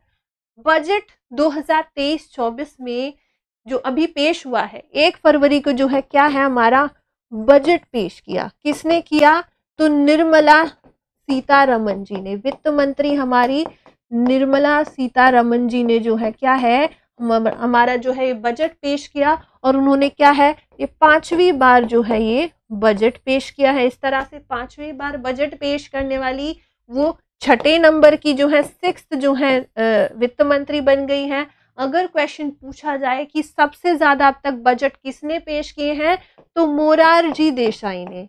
बजट 2023-24 में जो अभी पेश हुआ है एक फरवरी को जो है क्या है हमारा बजट पेश किया किसने किया तो निर्मला सीतारमन जी ने वित्त मंत्री हमारी निर्मला सीतारमन जी ने जो है क्या है हमारा जो है ये बजट पेश किया और उन्होंने क्या है ये पांचवी बार जो है ये बजट पेश किया है इस तरह से पांचवी बार बजट पेश करने वाली वो छठे नंबर की जो है सिक्स जो है वित्त मंत्री बन गई है अगर क्वेश्चन पूछा जाए कि सबसे ज़्यादा अब तक बजट किसने पेश किए हैं तो मोरारजी देसाई ने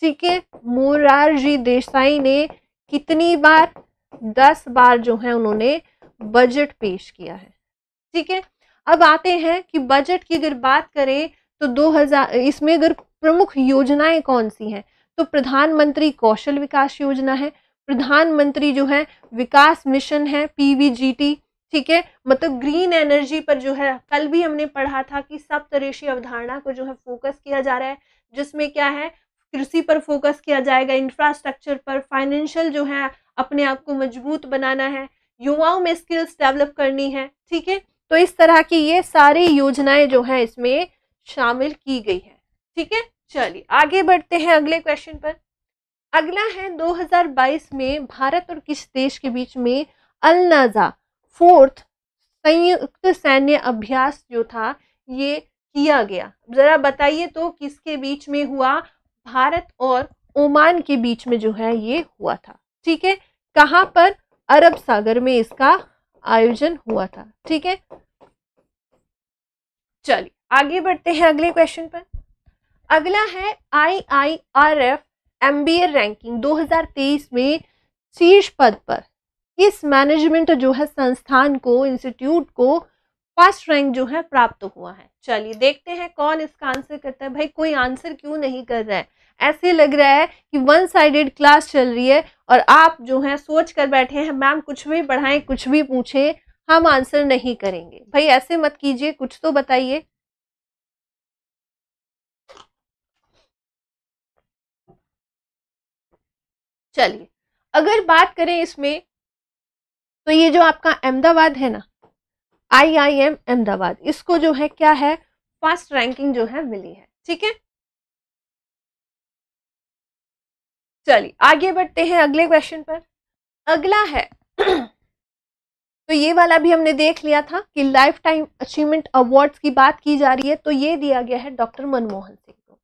ठीक है मोरारजी देसाई ने कितनी बार दस बार जो है उन्होंने बजट पेश किया है ठीक है अब आते हैं कि बजट की अगर बात करें तो 2000 इसमें अगर प्रमुख योजनाएं कौन सी हैं तो प्रधानमंत्री कौशल विकास योजना है प्रधानमंत्री जो है विकास मिशन है पीवीजीटी ठीक है मतलब ग्रीन एनर्जी पर जो है कल भी हमने पढ़ा था कि सप्तऋषि अवधारणा को जो है फोकस किया जा रहा है जिसमें क्या है कृषि पर फोकस किया जाएगा इंफ्रास्ट्रक्चर पर फाइनेंशियल जो है अपने आप को मजबूत बनाना है युवाओं में स्किल्स डेवलप करनी है ठीक है तो इस तरह की ये सारी योजनाएं जो है इसमें शामिल की गई है ठीक है चलिए आगे बढ़ते हैं अगले क्वेश्चन पर अगला है 2022 में भारत और किस देश के बीच में अलनाजा फोर्थ संयुक्त सैन्य अभ्यास जो था ये किया गया जरा बताइए तो किसके बीच में हुआ भारत और ओमान के बीच में जो है ये हुआ था ठीक है कहाँ पर अरब सागर में इसका आयोजन हुआ था ठीक है चलिए आगे बढ़ते हैं अगले क्वेश्चन पर अगला है I I R F M B A ranking तेईस में शीर्ष पद पर किस मैनेजमेंट जो है संस्थान को इंस्टीट्यूट को फर्स्ट रैंक जो है प्राप्त हुआ है चलिए देखते हैं कौन इसका आंसर करता है भाई कोई आंसर क्यों नहीं कर रहा है ऐसे लग रहा है कि वन साइडेड क्लास चल रही है और आप जो है सोच कर बैठे हैं मैम कुछ भी पढ़ाएं कुछ भी पूछें हम आंसर नहीं करेंगे भाई ऐसे मत कीजिए कुछ तो बताइए चलिए अगर बात करें इसमें तो ये जो आपका अहमदाबाद है ना आई आई एम अहमदाबाद इसको जो है क्या है फर्स्ट रैंकिंग जो है मिली है ठीक है चलिए आगे बढ़ते हैं अगले क्वेश्चन पर अगला है *clears throat* तो ये वाला भी हमने देख लिया था कि लाइफ टाइम अचीवमेंट अवार्ड्स की बात की जा रही है तो ये दिया गया है डॉक्टर मनमोहन सिंह को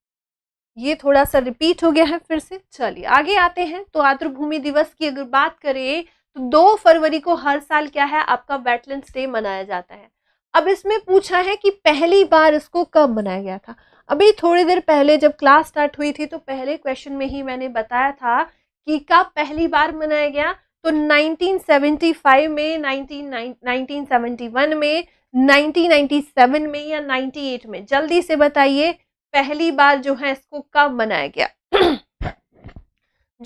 ये थोड़ा सा रिपीट हो गया है फिर से चलिए आगे आते हैं तो आतृभूमि दिवस की अगर बात करें तो दो फरवरी को हर साल क्या है आपका वेटलैंड डे मनाया जाता है अब इसमें पूछा है कि पहली बार इसको कब मनाया गया था अभी थोड़ी देर पहले जब क्लास स्टार्ट हुई थी तो पहले क्वेश्चन में ही मैंने बताया था कि कब पहली बार मनाया गया तो 1975 में 19, 1971 में 1997 में या 98 में जल्दी से बताइए पहली बार जो है इसको कब मनाया गया *clears throat*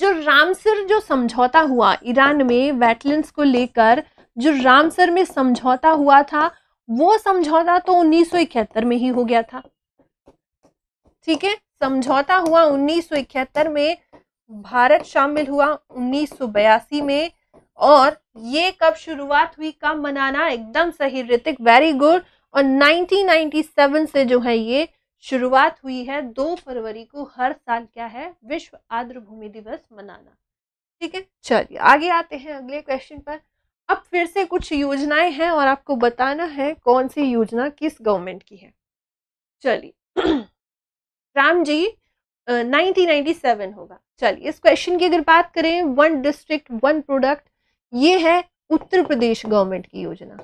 जो रामसर जो समझौता हुआ ईरान में वेटलैंड को लेकर जो रामसर में समझौता हुआ था वो समझौता तो उन्नीस में ही हो गया था ठीक है समझौता हुआ उन्नीस में भारत शामिल हुआ उन्नीस में और ये कब शुरुआत हुई कब मनाना एकदम सही ऋतिक वेरी गुड और 1997 से जो है ये शुरुआत हुई है दो फरवरी को हर साल क्या है विश्व आर्द्र भूमि दिवस मनाना ठीक है चलिए आगे आते हैं अगले क्वेश्चन पर अब फिर से कुछ योजनाएं हैं और आपको बताना है कौन सी योजना किस गवर्नमेंट की है चलिए *clears throat* राम जी नाइनटीन होगा चलिए इस क्वेश्चन की अगर बात करें वन डिस्ट्रिक्ट वन प्रोडक्ट ये है उत्तर प्रदेश गवर्नमेंट की योजना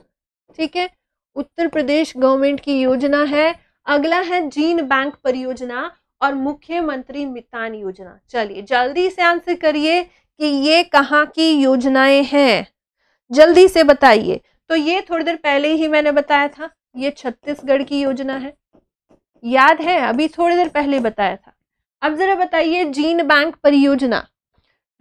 ठीक है उत्तर प्रदेश गवर्नमेंट की योजना है अगला है जीन बैंक परियोजना और मुख्यमंत्री मितान योजना चलिए जल्दी से आंसर करिए कि ये कहाँ की योजनाएं हैं जल्दी से बताइए तो ये थोड़ी देर पहले ही मैंने बताया था ये छत्तीसगढ़ की योजना है याद है अभी थोड़ी देर पहले बताया था अब जरा बताइए जीन बैंक परियोजना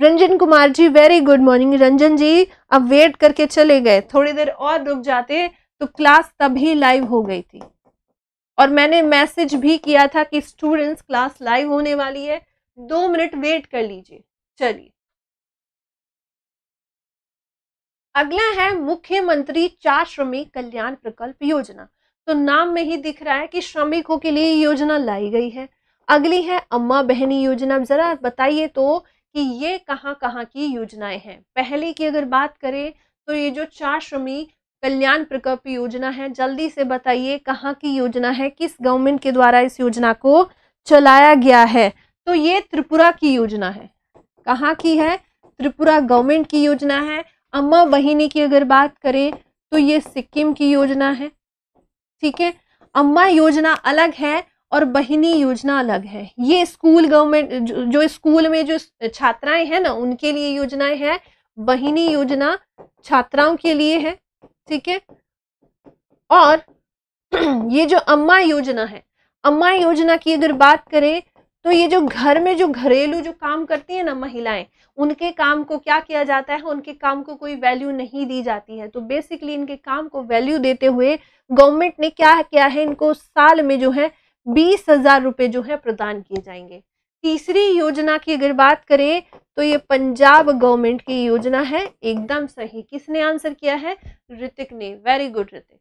Ranjan Kumar ji very good morning Ranjan ji अब वेट करके चले गए थोड़ी देर और रुक जाते तो क्लास तभी लाइव हो गई थी और मैंने मैसेज भी किया था कि स्टूडेंट्स क्लास लाइव होने वाली है दो मिनट वेट कर लीजिए चलिए अगला है मुख्यमंत्री चार श्रमिक कल्याण प्रकल्प योजना तो नाम में ही दिख रहा है कि श्रमिकों के लिए योजना लाई गई है अगली है अम्मा बहनी योजना जरा बताइए तो कि ये कहाँ कहाँ की योजनाएं हैं पहले की अगर बात करें तो ये जो चार श्रमिक कल्याण प्रकल्प योजना है जल्दी से बताइए कहाँ की योजना है किस गवर्नमेंट के द्वारा इस योजना को चलाया गया है तो ये त्रिपुरा की योजना है कहाँ की है त्रिपुरा गवर्नमेंट की योजना है अम्मा बहिनी की अगर बात करें तो ये सिक्किम की योजना है ठीक है अम्मा योजना अलग है और बहिनी योजना अलग है ये स्कूल गवर्नमेंट जो स्कूल में जो छात्राएं हैं ना उनके लिए योजनाएं हैं बहिनी योजना छात्राओं के लिए है ठीक है और *clears throat* ये जो अम्मा योजना है अम्मा योजना की अगर बात करें तो ये जो घर में जो घरेलू जो काम करती है ना महिलाएं उनके काम को क्या किया जाता है उनके काम को कोई वैल्यू नहीं दी जाती है तो बेसिकली इनके काम को वैल्यू देते हुए गवर्नमेंट ने क्या किया है इनको साल में जो है बीस हजार रुपये जो है प्रदान किए जाएंगे तीसरी योजना की अगर बात करें तो ये पंजाब गवर्नमेंट की योजना है एकदम सही किसने आंसर किया है ऋतिक ने वेरी गुड ऋतिक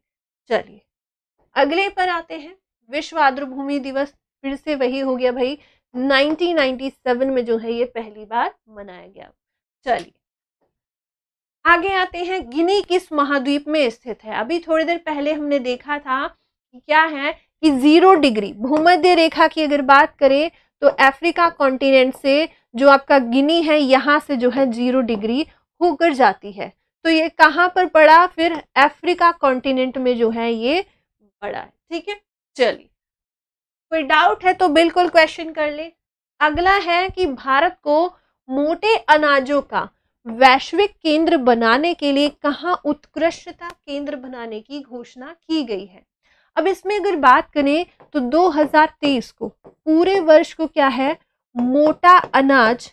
चलिए अगले पर आते हैं विश्व भूमि दिवस फिर से वही हो गया भाई 1997 में जो है ये पहली बार मनाया गया चलिए आगे आते हैं गिनी किस महाद्वीप में स्थित है अभी थोड़ी देर पहले हमने देखा था कि क्या है कि जीरो डिग्री भूमध्य रेखा की अगर बात करें तो अफ्रीका कॉन्टिनेंट से जो आपका गिनी है यहाँ से जो है जीरो डिग्री होकर जाती है तो ये कहाँ पर पड़ा फिर अफ्रीका कॉन्टिनेंट में जो है ये पड़ा है ठीक है चलिए कोई डाउट है तो बिल्कुल क्वेश्चन कर ले अगला है कि भारत को मोटे अनाजों का वैश्विक केंद्र बनाने के लिए कहाँ उत्कृष्टता केंद्र बनाने की घोषणा की गई है अब इसमें अगर बात करें तो 2023 को पूरे वर्ष को क्या है मोटा अनाज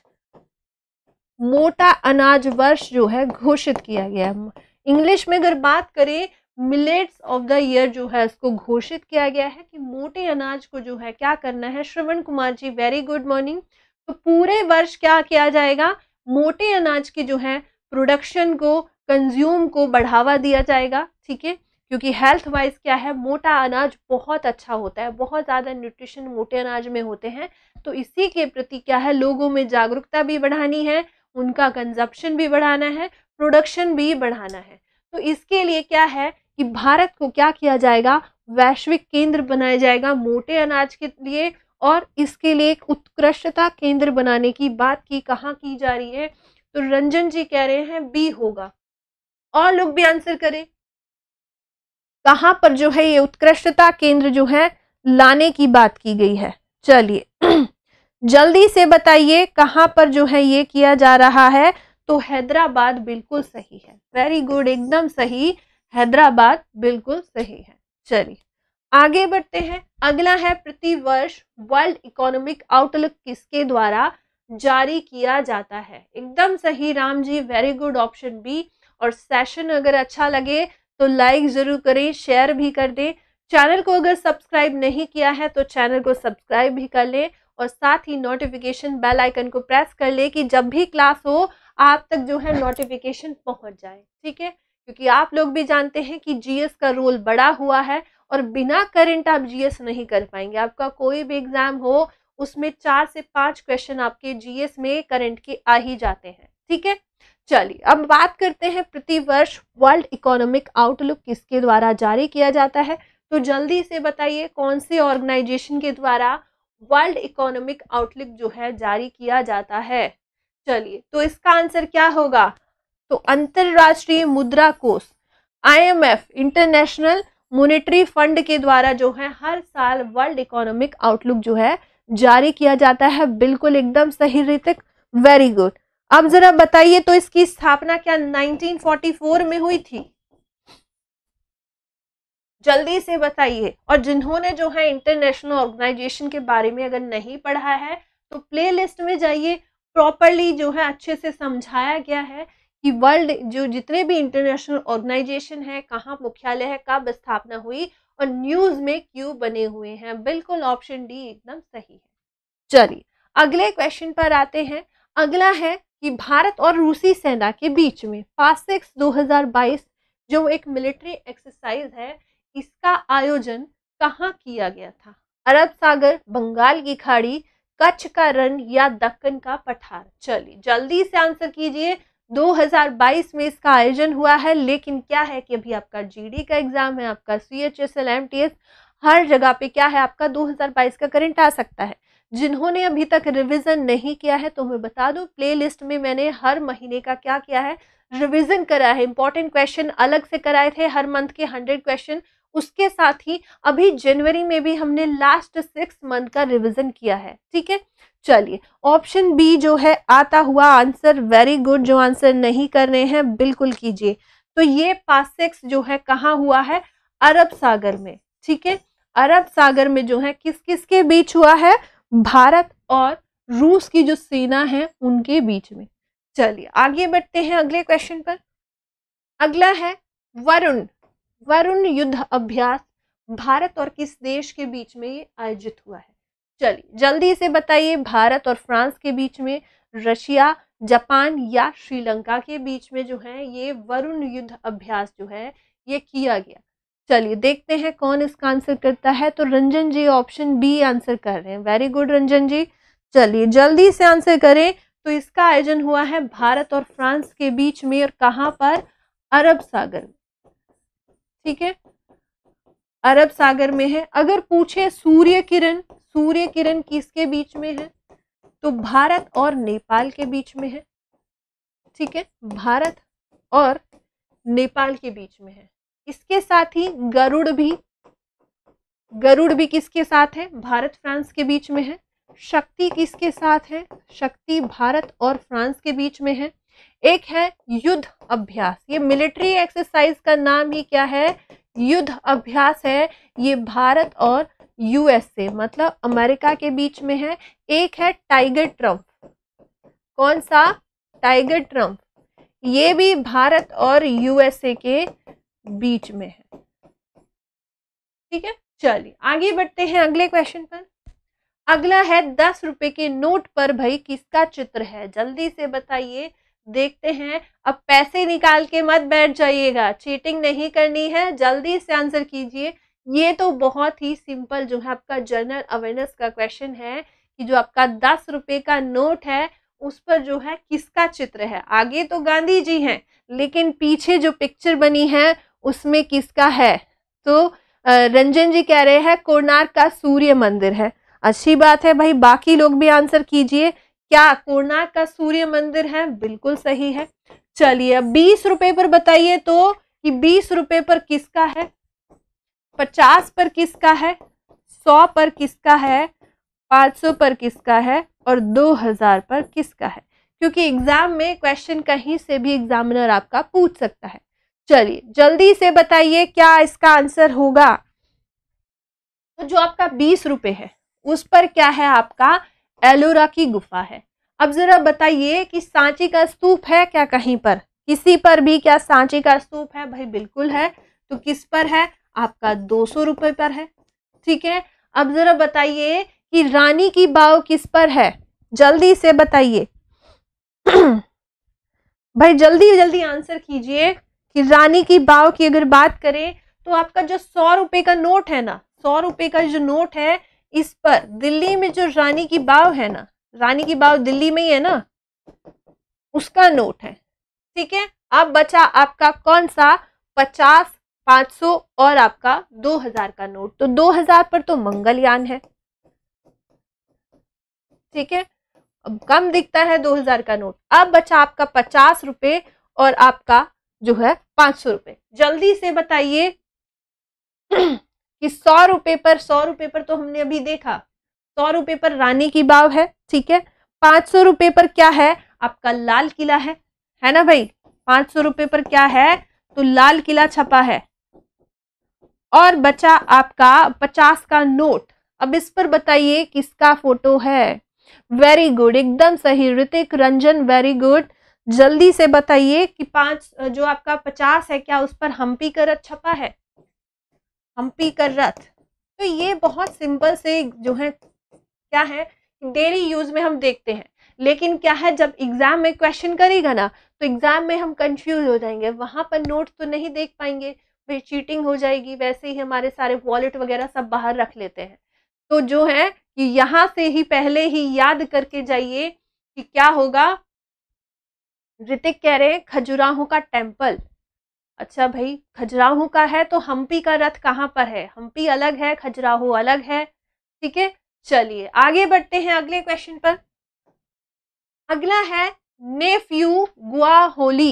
मोटा अनाज वर्ष जो है घोषित किया गया है इंग्लिश में अगर बात करें मिलेट्स ऑफ द ईयर जो है इसको घोषित किया गया है कि मोटे अनाज को जो है क्या करना है Shravan Kumar ji very good morning तो पूरे वर्ष क्या किया जाएगा मोटे अनाज की जो है प्रोडक्शन को कंज्यूम को बढ़ावा दिया जाएगा ठीक है क्योंकि हेल्थ वाइज क्या है मोटा अनाज बहुत अच्छा होता है बहुत ज़्यादा न्यूट्रिशन मोटे अनाज में होते हैं तो इसी के प्रति क्या है लोगों में जागरूकता भी बढ़ानी है उनका कंजप्शन भी बढ़ाना है प्रोडक्शन भी बढ़ाना है तो इसके लिए क्या है कि भारत को क्या किया जाएगा वैश्विक केंद्र बनाया जाएगा मोटे अनाज के लिए और इसके लिए एक उत्कृष्टता केंद्र बनाने की बात की कहाँ की जा रही है तो रंजन जी कह रहे हैं बी होगा और लोग भी आंसर करें कहाँ पर जो है ये उत्कृष्टता केंद्र जो है लाने की बात की गई है चलिए *clears throat* जल्दी से बताइए कहाँ पर जो है ये किया जा रहा है तो हैदराबाद बिल्कुल सही है वेरी गुड एकदम सही हैदराबाद बिल्कुल सही है चलिए आगे बढ़ते हैं अगला है प्रतिवर्ष वर्ल्ड इकोनॉमिक आउटलुक किसके द्वारा जारी किया जाता है एकदम सही Ram ji very good option B और सेशन अगर अच्छा लगे तो लाइक जरूर करें शेयर भी कर दें चैनल को अगर सब्सक्राइब नहीं किया है तो चैनल को सब्सक्राइब भी कर लें और साथ ही नोटिफिकेशन बेल आइकन को प्रेस कर लें कि जब भी क्लास हो आप तक जो है नोटिफिकेशन पहुंच जाए ठीक है क्योंकि आप लोग भी जानते हैं कि जीएस का रोल बड़ा हुआ है और बिना करंट आप जीएस नहीं कर पाएंगे आपका कोई भी एग्जाम हो उसमें चार से पांच क्वेश्चन आपके जीएस में करंट के आ ही जाते हैं ठीक है चलिए अब बात करते हैं प्रतिवर्ष वर्ल्ड इकोनॉमिक आउटलुक किसके द्वारा जारी किया जाता है तो जल्दी से बताइए कौन से ऑर्गेनाइजेशन के द्वारा वर्ल्ड इकोनॉमिक आउटलुक जो है जारी किया जाता है चलिए तो इसका आंसर क्या होगा तो अंतरराष्ट्रीय मुद्रा कोष आईएमएफ इंटरनेशनल मॉनेटरी फंड के द्वारा जो है हर साल वर्ल्ड इकोनॉमिक आउटलुक जो है जारी किया जाता है बिल्कुल एकदम सही रीतिक वेरी गुड अब जरा बताइए तो इसकी स्थापना क्या 1944 में हुई थी जल्दी से बताइए और जिन्होंने जो है इंटरनेशनल ऑर्गेनाइजेशन के बारे में अगर नहीं पढ़ा है तो प्लेलिस्ट में जाइए प्रॉपरली जो है अच्छे से समझाया गया है कि वर्ल्ड जो जितने भी इंटरनेशनल ऑर्गेनाइजेशन है कहाँ मुख्यालय है कब स्थापना हुई और न्यूज में क्यों बने हुए हैं बिल्कुल ऑप्शन डी एकदम सही है चलिए अगले क्वेश्चन पर आते हैं अगला है कि भारत और रूसी सेना के बीच में फास्टेक्स 2022 जो एक मिलिट्री एक्सरसाइज है इसका आयोजन कहाँ किया गया था अरब सागर बंगाल की खाड़ी कच्छ का रण या दक्कन का पठार चलिए जल्दी से आंसर कीजिए 2022 में इसका आयोजन हुआ है लेकिन क्या है कि अभी आपका जीडी का एग्जाम है आपका C H S L M T S हर जगह पे क्या है आपका 2022 का करंट आ सकता है जिन्होंने अभी तक रिवीजन नहीं किया है तो मैं बता दूं प्लेलिस्ट में मैंने हर महीने का क्या किया है रिवीजन करा है इंपॉर्टेंट क्वेश्चन अलग से कराए थे हर मंथ के हंड्रेड क्वेश्चन उसके साथ ही अभी जनवरी में भी हमने लास्ट सिक्स मंथ का रिवीजन किया है ठीक है चलिए ऑप्शन बी जो है आता हुआ आंसर वेरी गुड जो आंसर नहीं कर रहे हैं बिल्कुल कीजिए तो ये पास सिक्स जो है कहाँ हुआ है अरब सागर में ठीक है अरब सागर में जो है किस किसके बीच हुआ है भारत और रूस की जो सेना है उनके बीच में चलिए आगे बढ़ते हैं अगले क्वेश्चन पर अगला है वरुण वरुण युद्ध अभ्यास भारत और किस देश के बीच में ये आयोजित हुआ है चलिए जल्दी से बताइए भारत और फ्रांस के बीच में रशिया जापान या श्रीलंका के बीच में जो है ये वरुण युद्ध अभ्यास जो है ये किया गया चलिए देखते हैं कौन इसका आंसर करता है तो Ranjan ji option B answer कर रहे हैं वेरी गुड रंजन जी चलिए जल्दी से आंसर करें तो इसका आयोजन हुआ है भारत और फ्रांस के बीच में और कहां पर अरब सागर ठीक है अरब सागर में है अगर पूछे सूर्य किरण सूर्य किरण किसके बीच में है तो भारत और नेपाल के बीच में है ठीक है भारत और नेपाल के बीच में है इसके साथ ही गरुड़ भी गरुड़ भी किसके साथ है भारत फ्रांस के बीच में है शक्ति किसके साथ है शक्ति भारत और फ्रांस के बीच में है एक है युद्ध अभ्यास ये मिलिट्री एक्सरसाइज का नाम ही क्या है युद्ध अभ्यास है ये भारत और यूएसए मतलब अमेरिका के बीच में है एक है टाइगर ट्रम्प कौन सा टाइगर ट्रम्प ये भी भारत और यूएसए के बीच में है ठीक है चलिए आगे बढ़ते हैं अगले क्वेश्चन पर अगला है दस रुपए के नोट पर भाई किसका चित्र है जल्दी से बताइए देखते हैं अब पैसे निकाल के मत बैठ जाइएगा चीटिंग नहीं करनी है जल्दी से आंसर कीजिए ये तो बहुत ही सिंपल जो है आपका जनरल अवेयरनेस का क्वेश्चन है कि जो आपका दस रुपए का नोट है उस पर जो है किसका चित्र है आगे तो गांधी जी हैं लेकिन पीछे जो पिक्चर बनी है उसमें किसका है तो रंजन जी कह रहे हैं कोणार्क का सूर्य मंदिर है अच्छी बात है भाई बाकी लोग भी आंसर कीजिए क्या कोणार्क का सूर्य मंदिर है बिल्कुल सही है चलिए अब बीस रुपए पर बताइए तो कि बीस रुपए पर किसका है पचास पर किसका है सौ पर किसका है पाँच सौ पर किसका है और दो हजार पर किसका है क्योंकि एग्जाम में क्वेश्चन कहीं से भी एग्जामिनर आपका पूछ सकता है चलिए जल्दी से बताइए क्या इसका आंसर होगा तो जो आपका बीस रुपये है उस पर क्या है आपका एलोरा की गुफा है अब जरा बताइए कि सांची का स्तूप है क्या कहीं पर किसी पर भी क्या सांची का स्तूप है भाई बिल्कुल है तो किस पर है आपका दो सौ रुपये पर है ठीक है अब जरा बताइए कि रानी की बाव किस पर है जल्दी से बताइए *clears throat* भाई जल्दी जल्दी आंसर कीजिए कि रानी की बाव की अगर बात करें तो आपका जो सौ रुपए का नोट है ना सौ रुपए का जो नोट है इस पर दिल्ली में जो रानी की बाव है ना रानी की बाव दिल्ली में ही है ना उसका नोट है ठीक है अब बचा आपका कौन सा पचास पांच सौ और आपका दो हजार का नोट तो दो हजार पर तो मंगलयान है ठीक है अब कम दिखता है दो हजार का नोट अब बचा आपका पचास रुपए और आपका जो है पांच सौ रुपये जल्दी से बताइए कि सौ रुपये पर सौ रुपये पर तो हमने अभी देखा सौ रुपये पर रानी की बाव है ठीक है पांच सौ रुपए पर क्या है आपका लाल किला है है ना भाई पांच सौ रुपये पर क्या है तो लाल किला छपा है और बचा आपका पचास का नोट अब इस पर बताइए किसका फोटो है वेरी गुड एकदम सही ऋतिक रंजन वेरी गुड जल्दी से बताइए कि पांच जो आपका पचास है क्या उस पर हम्पी कर रथ छपा है हम्पी कर रथ तो ये बहुत सिंपल से जो है क्या है डेली यूज में हम देखते हैं लेकिन क्या है जब एग्जाम में क्वेश्चन करेगा ना तो एग्जाम में हम कंफ्यूज हो जाएंगे वहां पर नोट्स तो नहीं देख पाएंगे फिर चीटिंग हो जाएगी वैसे ही हमारे सारे वॉलेट वगैरह सब बाहर रख लेते हैं तो जो है कि यहाँ से ही पहले ही याद करके जाइए कि क्या होगा ऋतिक कह रहे हैं खजुराहो का टेम्पल अच्छा भाई खजुराहो का है तो हम्पी का रथ कहाँ पर है हम्पी अलग है खजुराहो अलग है ठीक है चलिए आगे बढ़ते हैं अगले क्वेश्चन पर अगला है नेफ्यू होली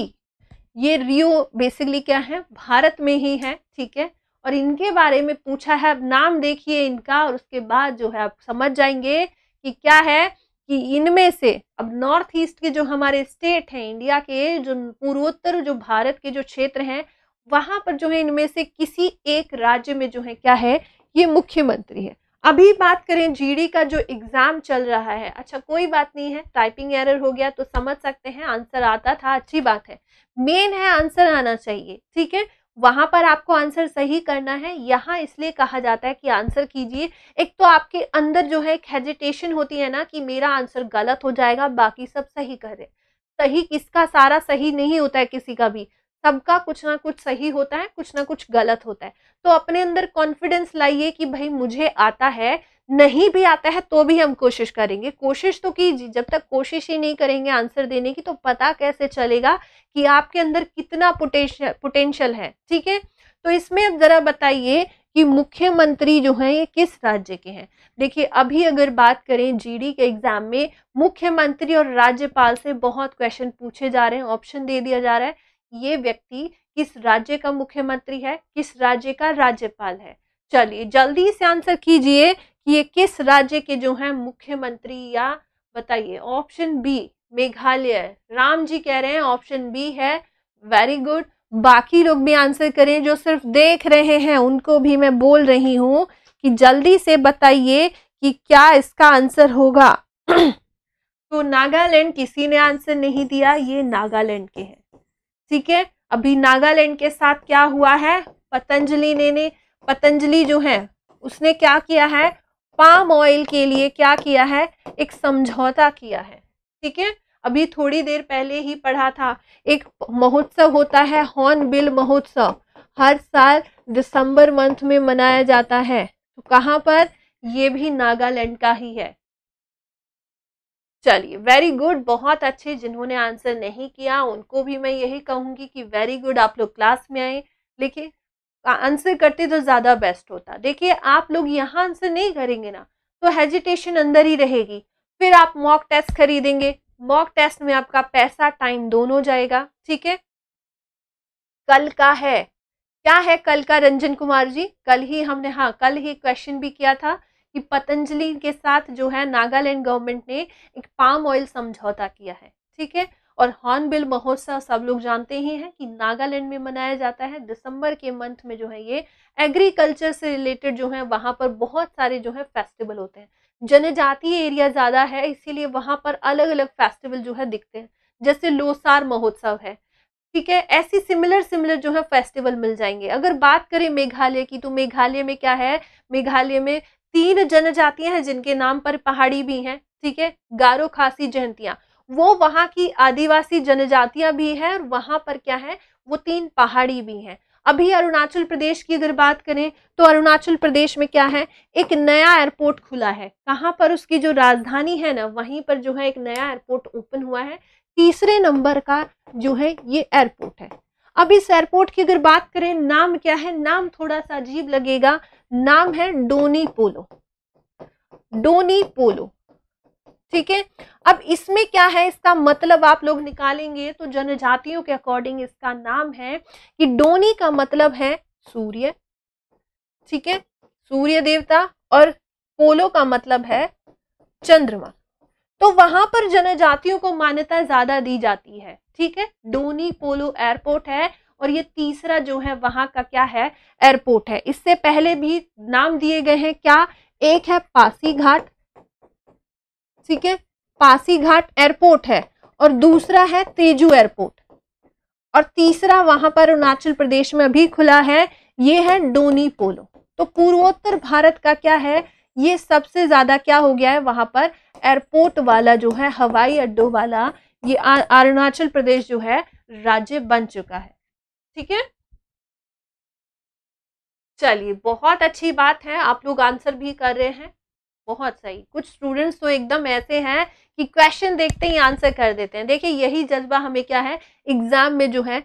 ये रियो बेसिकली क्या है भारत में ही है ठीक है और इनके बारे में पूछा है अब नाम देखिए इनका और उसके बाद जो है आप समझ जाएंगे कि क्या है कि इनमें से अब नॉर्थ ईस्ट के जो हमारे स्टेट हैं इंडिया के जो पूर्वोत्तर जो भारत के जो क्षेत्र हैं वहाँ पर जो है इनमें से किसी एक राज्य में जो है क्या है ये मुख्यमंत्री है अभी बात करें जीडी का जो एग्ज़ाम चल रहा है अच्छा कोई बात नहीं है टाइपिंग एरर हो गया तो समझ सकते हैं आंसर आता था अच्छी बात है मेन है आंसर आना चाहिए ठीक है वहां पर आपको आंसर सही करना है यहाँ इसलिए कहा जाता है कि आंसर कीजिए एक तो आपके अंदर जो है एक हेजिटेशन होती है ना कि मेरा आंसर गलत हो जाएगा बाकी सब सही कर रहे सही किसका सारा सही नहीं होता है किसी का भी सबका कुछ ना कुछ सही होता है कुछ ना कुछ गलत होता है तो अपने अंदर कॉन्फिडेंस लाइए कि भाई मुझे आता है नहीं भी आता है तो भी हम कोशिश करेंगे कोशिश तो कीजिए जब तक कोशिश ही नहीं करेंगे आंसर देने की तो पता कैसे चलेगा कि आपके अंदर कितना पोटेंशियल पोटेंशियल है ठीक है तो इसमें अब ज़रा बताइए कि मुख्यमंत्री जो है ये किस राज्य के हैं देखिए अभी अगर बात करें जीडी के एग्ज़ाम में मुख्यमंत्री और राज्यपाल से बहुत क्वेश्चन पूछे जा रहे हैं ऑप्शन दे दिया जा रहा है ये व्यक्ति किस राज्य का मुख्यमंत्री है किस राज्य का राज्यपाल है चलिए जल्दी से आंसर कीजिए कि ये किस राज्य के जो है मुख्यमंत्री या बताइए ऑप्शन बी मेघालय राम जी कह रहे हैं ऑप्शन बी है वेरी गुड बाकी लोग भी आंसर करें जो सिर्फ देख रहे हैं उनको भी मैं बोल रही हूँ कि जल्दी से बताइए कि क्या इसका आंसर होगा तो नागालैंड किसी ने आंसर नहीं दिया ये नागालैंड के हैं ठीक है अभी नागालैंड के साथ क्या हुआ है पतंजलि ने, ने पतंजलि जो है उसने क्या किया है पाम ऑयल के लिए क्या किया है एक समझौता किया है ठीक है अभी थोड़ी देर पहले ही पढ़ा था एक महोत्सव होता है हॉर्नबिल महोत्सव हर साल दिसंबर मंथ में मनाया जाता है तो कहाँ पर ये भी नागालैंड का ही है चलिए वेरी गुड बहुत अच्छे जिन्होंने आंसर नहीं किया उनको भी मैं यही कहूंगी कि वेरी गुड आप लोग क्लास में आए लेकिन आंसर करते तो ज़्यादा बेस्ट होता देखिए आप लोग यहाँ आंसर नहीं करेंगे ना तो हेजिटेशन अंदर ही रहेगी फिर आप मॉक टेस्ट खरीदेंगे मॉक टेस्ट में आपका पैसा टाइम दोनों जाएगा ठीक है कल का है क्या है कल का रंजन कुमार जी कल ही हमने हाँ कल ही क्वेश्चन भी किया था कि पतंजलि के साथ जो है नागालैंड गवर्नमेंट ने एक पाम ऑयल समझौता किया है ठीक है और हॉर्नबिल महोत्सव सब लोग जानते ही हैं कि नागालैंड में मनाया जाता है दिसंबर के मंथ में जो है ये एग्रीकल्चर से रिलेटेड जो है वहाँ पर बहुत सारे जो है फेस्टिवल होते हैं जनजातीय एरिया ज़्यादा है इसीलिए वहाँ पर अलग अलग फेस्टिवल जो है दिखते हैं जैसे लोसार महोत्सव है ठीक है ऐसी सिमिलर सिमिलर जो है फेस्टिवल मिल जाएंगे अगर बात करें मेघालय की तो मेघालय में क्या है मेघालय में तीन जनजातियां हैं जिनके नाम पर पहाड़ी भी हैं ठीक है गारो खासी जयंतियां वो वहाँ की आदिवासी जनजातियाँ भी हैं और वहाँ पर क्या है वो तीन पहाड़ी भी हैं अभी अरुणाचल प्रदेश की अगर बात करें तो अरुणाचल प्रदेश में क्या है एक नया एयरपोर्ट खुला है कहाँ पर उसकी जो राजधानी है ना वहीं पर जो है एक नया एयरपोर्ट ओपन हुआ है तीसरे नंबर का जो है ये एयरपोर्ट है अब इस एयरपोर्ट की अगर बात करें नाम क्या है नाम थोड़ा सा अजीब लगेगा नाम है डोनी पोलो डोनी पोलो ठीक है अब इसमें क्या है इसका मतलब आप लोग निकालेंगे तो जनजातियों के अकॉर्डिंग इसका नाम है कि डोनी का मतलब है सूर्य ठीक है सूर्य देवता और पोलो का मतलब है चंद्रमा तो वहां पर जनजातियों को मान्यता ज्यादा दी जाती है ठीक है डोनी पोलो एयरपोर्ट है और ये तीसरा जो है वहां का क्या है एयरपोर्ट है इससे पहले भी नाम दिए गए हैं क्या एक है पासी घाट ठीक है पासीघाट एयरपोर्ट है और दूसरा है तेजू एयरपोर्ट और तीसरा वहां पर अरुणाचल प्रदेश में अभी खुला है ये है डोनी पोलो तो पूर्वोत्तर भारत का क्या है ये सबसे ज्यादा क्या हो गया है वहां पर एयरपोर्ट वाला जो है हवाई अड्डो वाला ये अरुणाचल प्रदेश जो है राज्य बन चुका है ठीक है चलिए बहुत अच्छी बात है आप लोग आंसर भी कर रहे हैं बहुत सही कुछ स्टूडेंट्स तो एकदम ऐसे हैं कि क्वेश्चन देखते ही आंसर कर देते हैं देखिए यही जज्बा हमें क्या है एग्जाम में जो है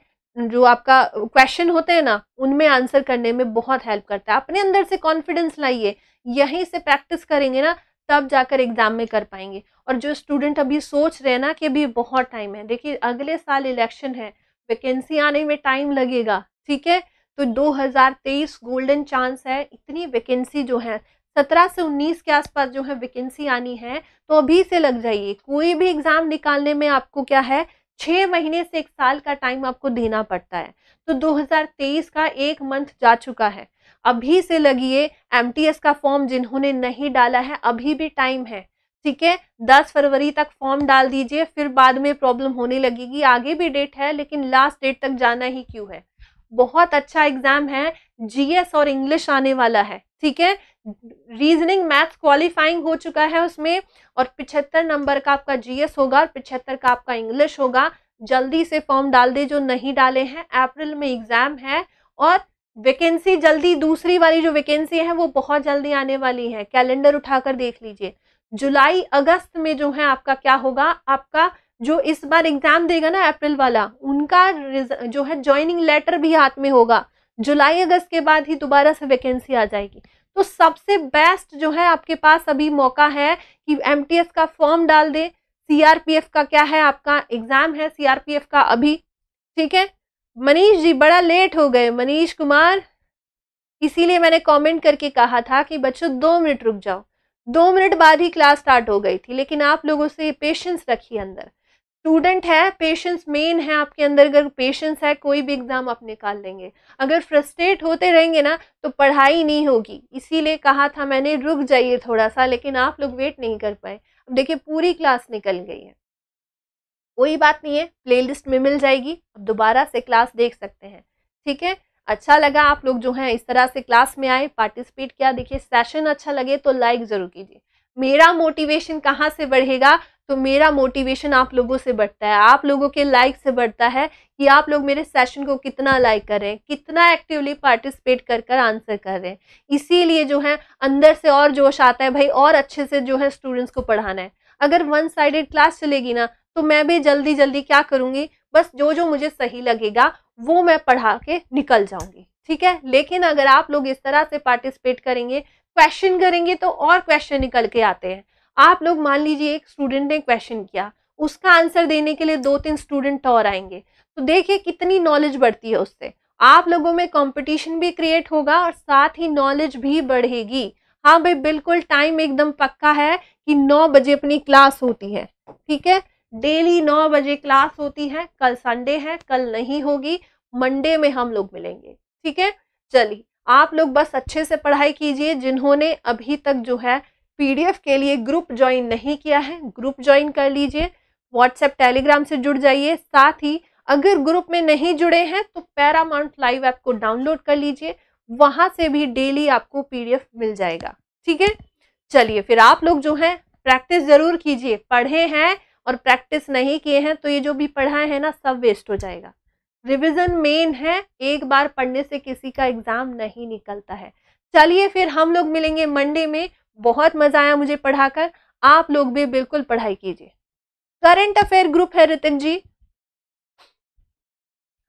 जो आपका क्वेश्चन होते हैं ना उनमें आंसर करने में बहुत हेल्प करता है अपने अंदर से कॉन्फिडेंस लाइए यहीं से प्रैक्टिस करेंगे ना तब जाकर एग्जाम में कर पाएंगे और जो स्टूडेंट अभी सोच रहे हैं ना कि अभी बहुत टाइम है देखिए अगले साल इलेक्शन है वैकेंसी आने में टाइम लगेगा ठीक है तो 2023 गोल्डन चांस है इतनी वैकेंसी जो है सत्रह से उन्नीस के आसपास जो है वैकेंसी आनी है तो अभी से लग जाइए कोई भी एग्ज़ाम निकालने में आपको क्या है छः महीने से एक साल का टाइम आपको देना पड़ता है तो 2023 का एक मंथ जा चुका है अभी से लगिए एम का फॉर्म जिन्होंने नहीं डाला है अभी भी टाइम है ठीक है दस फरवरी तक फॉर्म डाल दीजिए फिर बाद में प्रॉब्लम होने लगेगी आगे भी डेट है लेकिन लास्ट डेट तक जाना ही क्यों है बहुत अच्छा एग्जाम है जीएस और इंग्लिश आने वाला है ठीक है रीजनिंग मैथ क्वालिफाइंग हो चुका है उसमें और पिछहत्तर नंबर का आपका जीएस होगा और पिछहत्तर का आपका इंग्लिश होगा जल्दी से फॉर्म डाल दे जो नहीं डाले हैं अप्रैल में एग्ज़ाम है और वैकेंसी जल्दी दूसरी वाली जो वैकेंसी है वो बहुत जल्दी आने वाली है कैलेंडर उठाकर देख लीजिए जुलाई अगस्त में जो है आपका क्या होगा आपका जो इस बार एग्ज़ाम देगा ना अप्रैल वाला उनका जो है ज्वाइनिंग लेटर भी हाथ में होगा जुलाई अगस्त के बाद ही दोबारा से वैकेंसी आ जाएगी तो सबसे बेस्ट जो है आपके पास अभी मौका है कि एम का फॉर्म डाल दे सी का क्या है आपका एग्जाम है सी का अभी ठीक है मनीष जी बड़ा लेट हो गए मनीष कुमार इसीलिए मैंने कमेंट करके कहा था कि बच्चों दो मिनट रुक जाओ दो मिनट बाद ही क्लास स्टार्ट हो गई थी लेकिन आप लोगों से पेशेंस रखिए अंदर स्टूडेंट है पेशेंस मेन है आपके अंदर अगर पेशेंस है कोई भी एग्ज़ाम आप निकाल लेंगे अगर फ्रस्ट्रेट होते रहेंगे ना तो पढ़ाई नहीं होगी इसीलिए कहा था मैंने रुक जाइए थोड़ा सा लेकिन आप लोग वेट नहीं कर पाए अब देखिए पूरी क्लास निकल गई है कोई बात नहीं है प्लेलिस्ट में मिल जाएगी अब दोबारा से क्लास देख सकते हैं ठीक है अच्छा लगा आप लोग जो हैं इस तरह से क्लास में आए पार्टिसिपेट किया देखिए सेशन अच्छा लगे तो लाइक ज़रूर कीजिए मेरा मोटिवेशन कहाँ से बढ़ेगा तो मेरा मोटिवेशन आप लोगों से बढ़ता है आप लोगों के लाइक से बढ़ता है कि आप लोग मेरे सेशन को कितना लाइक कर रहे हैं कितना एक्टिवली पार्टिसिपेट कर कर आंसर कर रहे हैं इसीलिए जो है अंदर से और जोश आता है भाई और अच्छे से जो है स्टूडेंट्स को पढ़ाना है अगर वन साइडेड क्लास चलेगी ना तो मैं भी जल्दी जल्दी क्या करूँगी बस जो जो मुझे सही लगेगा वो मैं पढ़ा के निकल जाऊँगी ठीक है लेकिन अगर आप लोग इस तरह से पार्टिसिपेट करेंगे क्वेश्चन करेंगे तो और क्वेश्चन निकल के आते हैं आप लोग मान लीजिए एक स्टूडेंट ने क्वेश्चन किया उसका आंसर देने के लिए दो तीन स्टूडेंट और आएंगे तो देखिए कितनी नॉलेज बढ़ती है उससे आप लोगों में कंपटीशन भी क्रिएट होगा और साथ ही नॉलेज भी बढ़ेगी हाँ भाई बिल्कुल टाइम एकदम पक्का है कि नौ बजे अपनी क्लास होती है ठीक है डेली नौ बजे क्लास होती है कल संडे है कल नहीं होगी मंडे में हम लोग मिलेंगे ठीक है चलिए आप लोग बस अच्छे से पढ़ाई कीजिए जिन्होंने अभी तक जो है पीडीएफ के लिए ग्रुप ज्वाइन नहीं किया है ग्रुप ज्वाइन कर लीजिए व्हाट्सएप टेलीग्राम से जुड़ जाइए साथ ही अगर ग्रुप में नहीं जुड़े हैं तो पैरामाउंट लाइव ऐप को डाउनलोड कर लीजिए वहां से भी डेली आपको पीडीएफ मिल जाएगा ठीक है चलिए फिर आप लोग जो है प्रैक्टिस जरूर कीजिए पढ़े हैं और प्रैक्टिस नहीं किए हैं तो ये जो भी पढ़ा है ना सब वेस्ट हो जाएगा रिविजन मेन है एक बार पढ़ने से किसी का एग्जाम नहीं निकलता है चलिए फिर हम लोग मिलेंगे मंडे में बहुत मजा आया मुझे पढ़ाकर आप लोग भी बिल्कुल पढ़ाई कीजिए करंट अफेयर ग्रुप है रितिक जी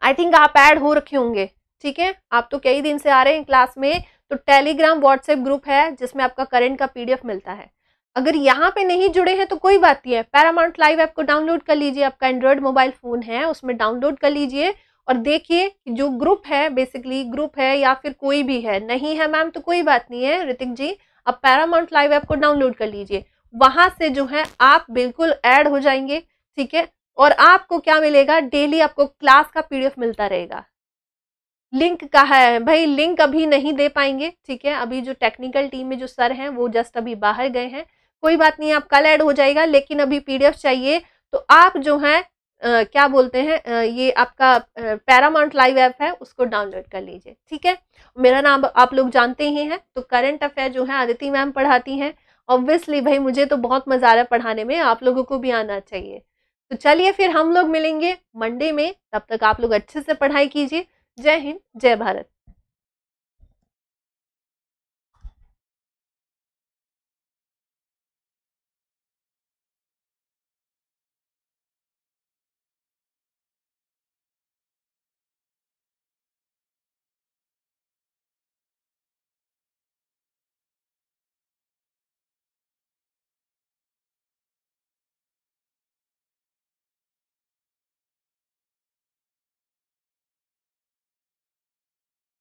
आई थिंक आप ऐड हो रखे होंगे ठीक है आप तो कई दिन से आ रहे हैं क्लास में तो टेलीग्राम व्हाट्सएप ग्रुप है जिसमें आपका करंट का पीडीएफ मिलता है अगर यहाँ पे नहीं जुड़े हैं तो कोई बात नहीं है पैरामाउंट लाइव ऐप को डाउनलोड कर लीजिए आपका एंड्रॉयड मोबाइल फ़ोन है उसमें डाउनलोड कर लीजिए और देखिए जो ग्रुप है बेसिकली ग्रुप है या फिर कोई भी है नहीं है मैम तो कोई बात नहीं है ऋतिक जी आप पैरामाउंट लाइव ऐप को डाउनलोड कर लीजिए वहां से जो है आप बिल्कुल ऐड हो जाएंगे ठीक है और आपको क्या मिलेगा डेली आपको क्लास का पीडीएफ मिलता रहेगा लिंक का है भाई लिंक अभी नहीं दे पाएंगे ठीक है अभी जो टेक्निकल टीम में जो सर हैं वो जस्ट अभी बाहर गए हैं कोई बात नहीं आप कल ऐड हो जाएगा लेकिन अभी पीडीएफ चाहिए तो आप जो है क्या बोलते हैं ये आपका पैरामाउंट लाइव ऐप है उसको डाउनलोड कर लीजिए ठीक है मेरा नाम आप लोग जानते ही हैं तो करंट अफेयर जो है आदिति मैम पढ़ाती हैं ऑब्वियसली भाई मुझे तो बहुत मज़ा आ रहा है पढ़ाने में आप लोगों को भी आना चाहिए तो चलिए फिर हम लोग मिलेंगे मंडे में तब तक आप लोग अच्छे से पढ़ाई कीजिए जय हिंद जय भारत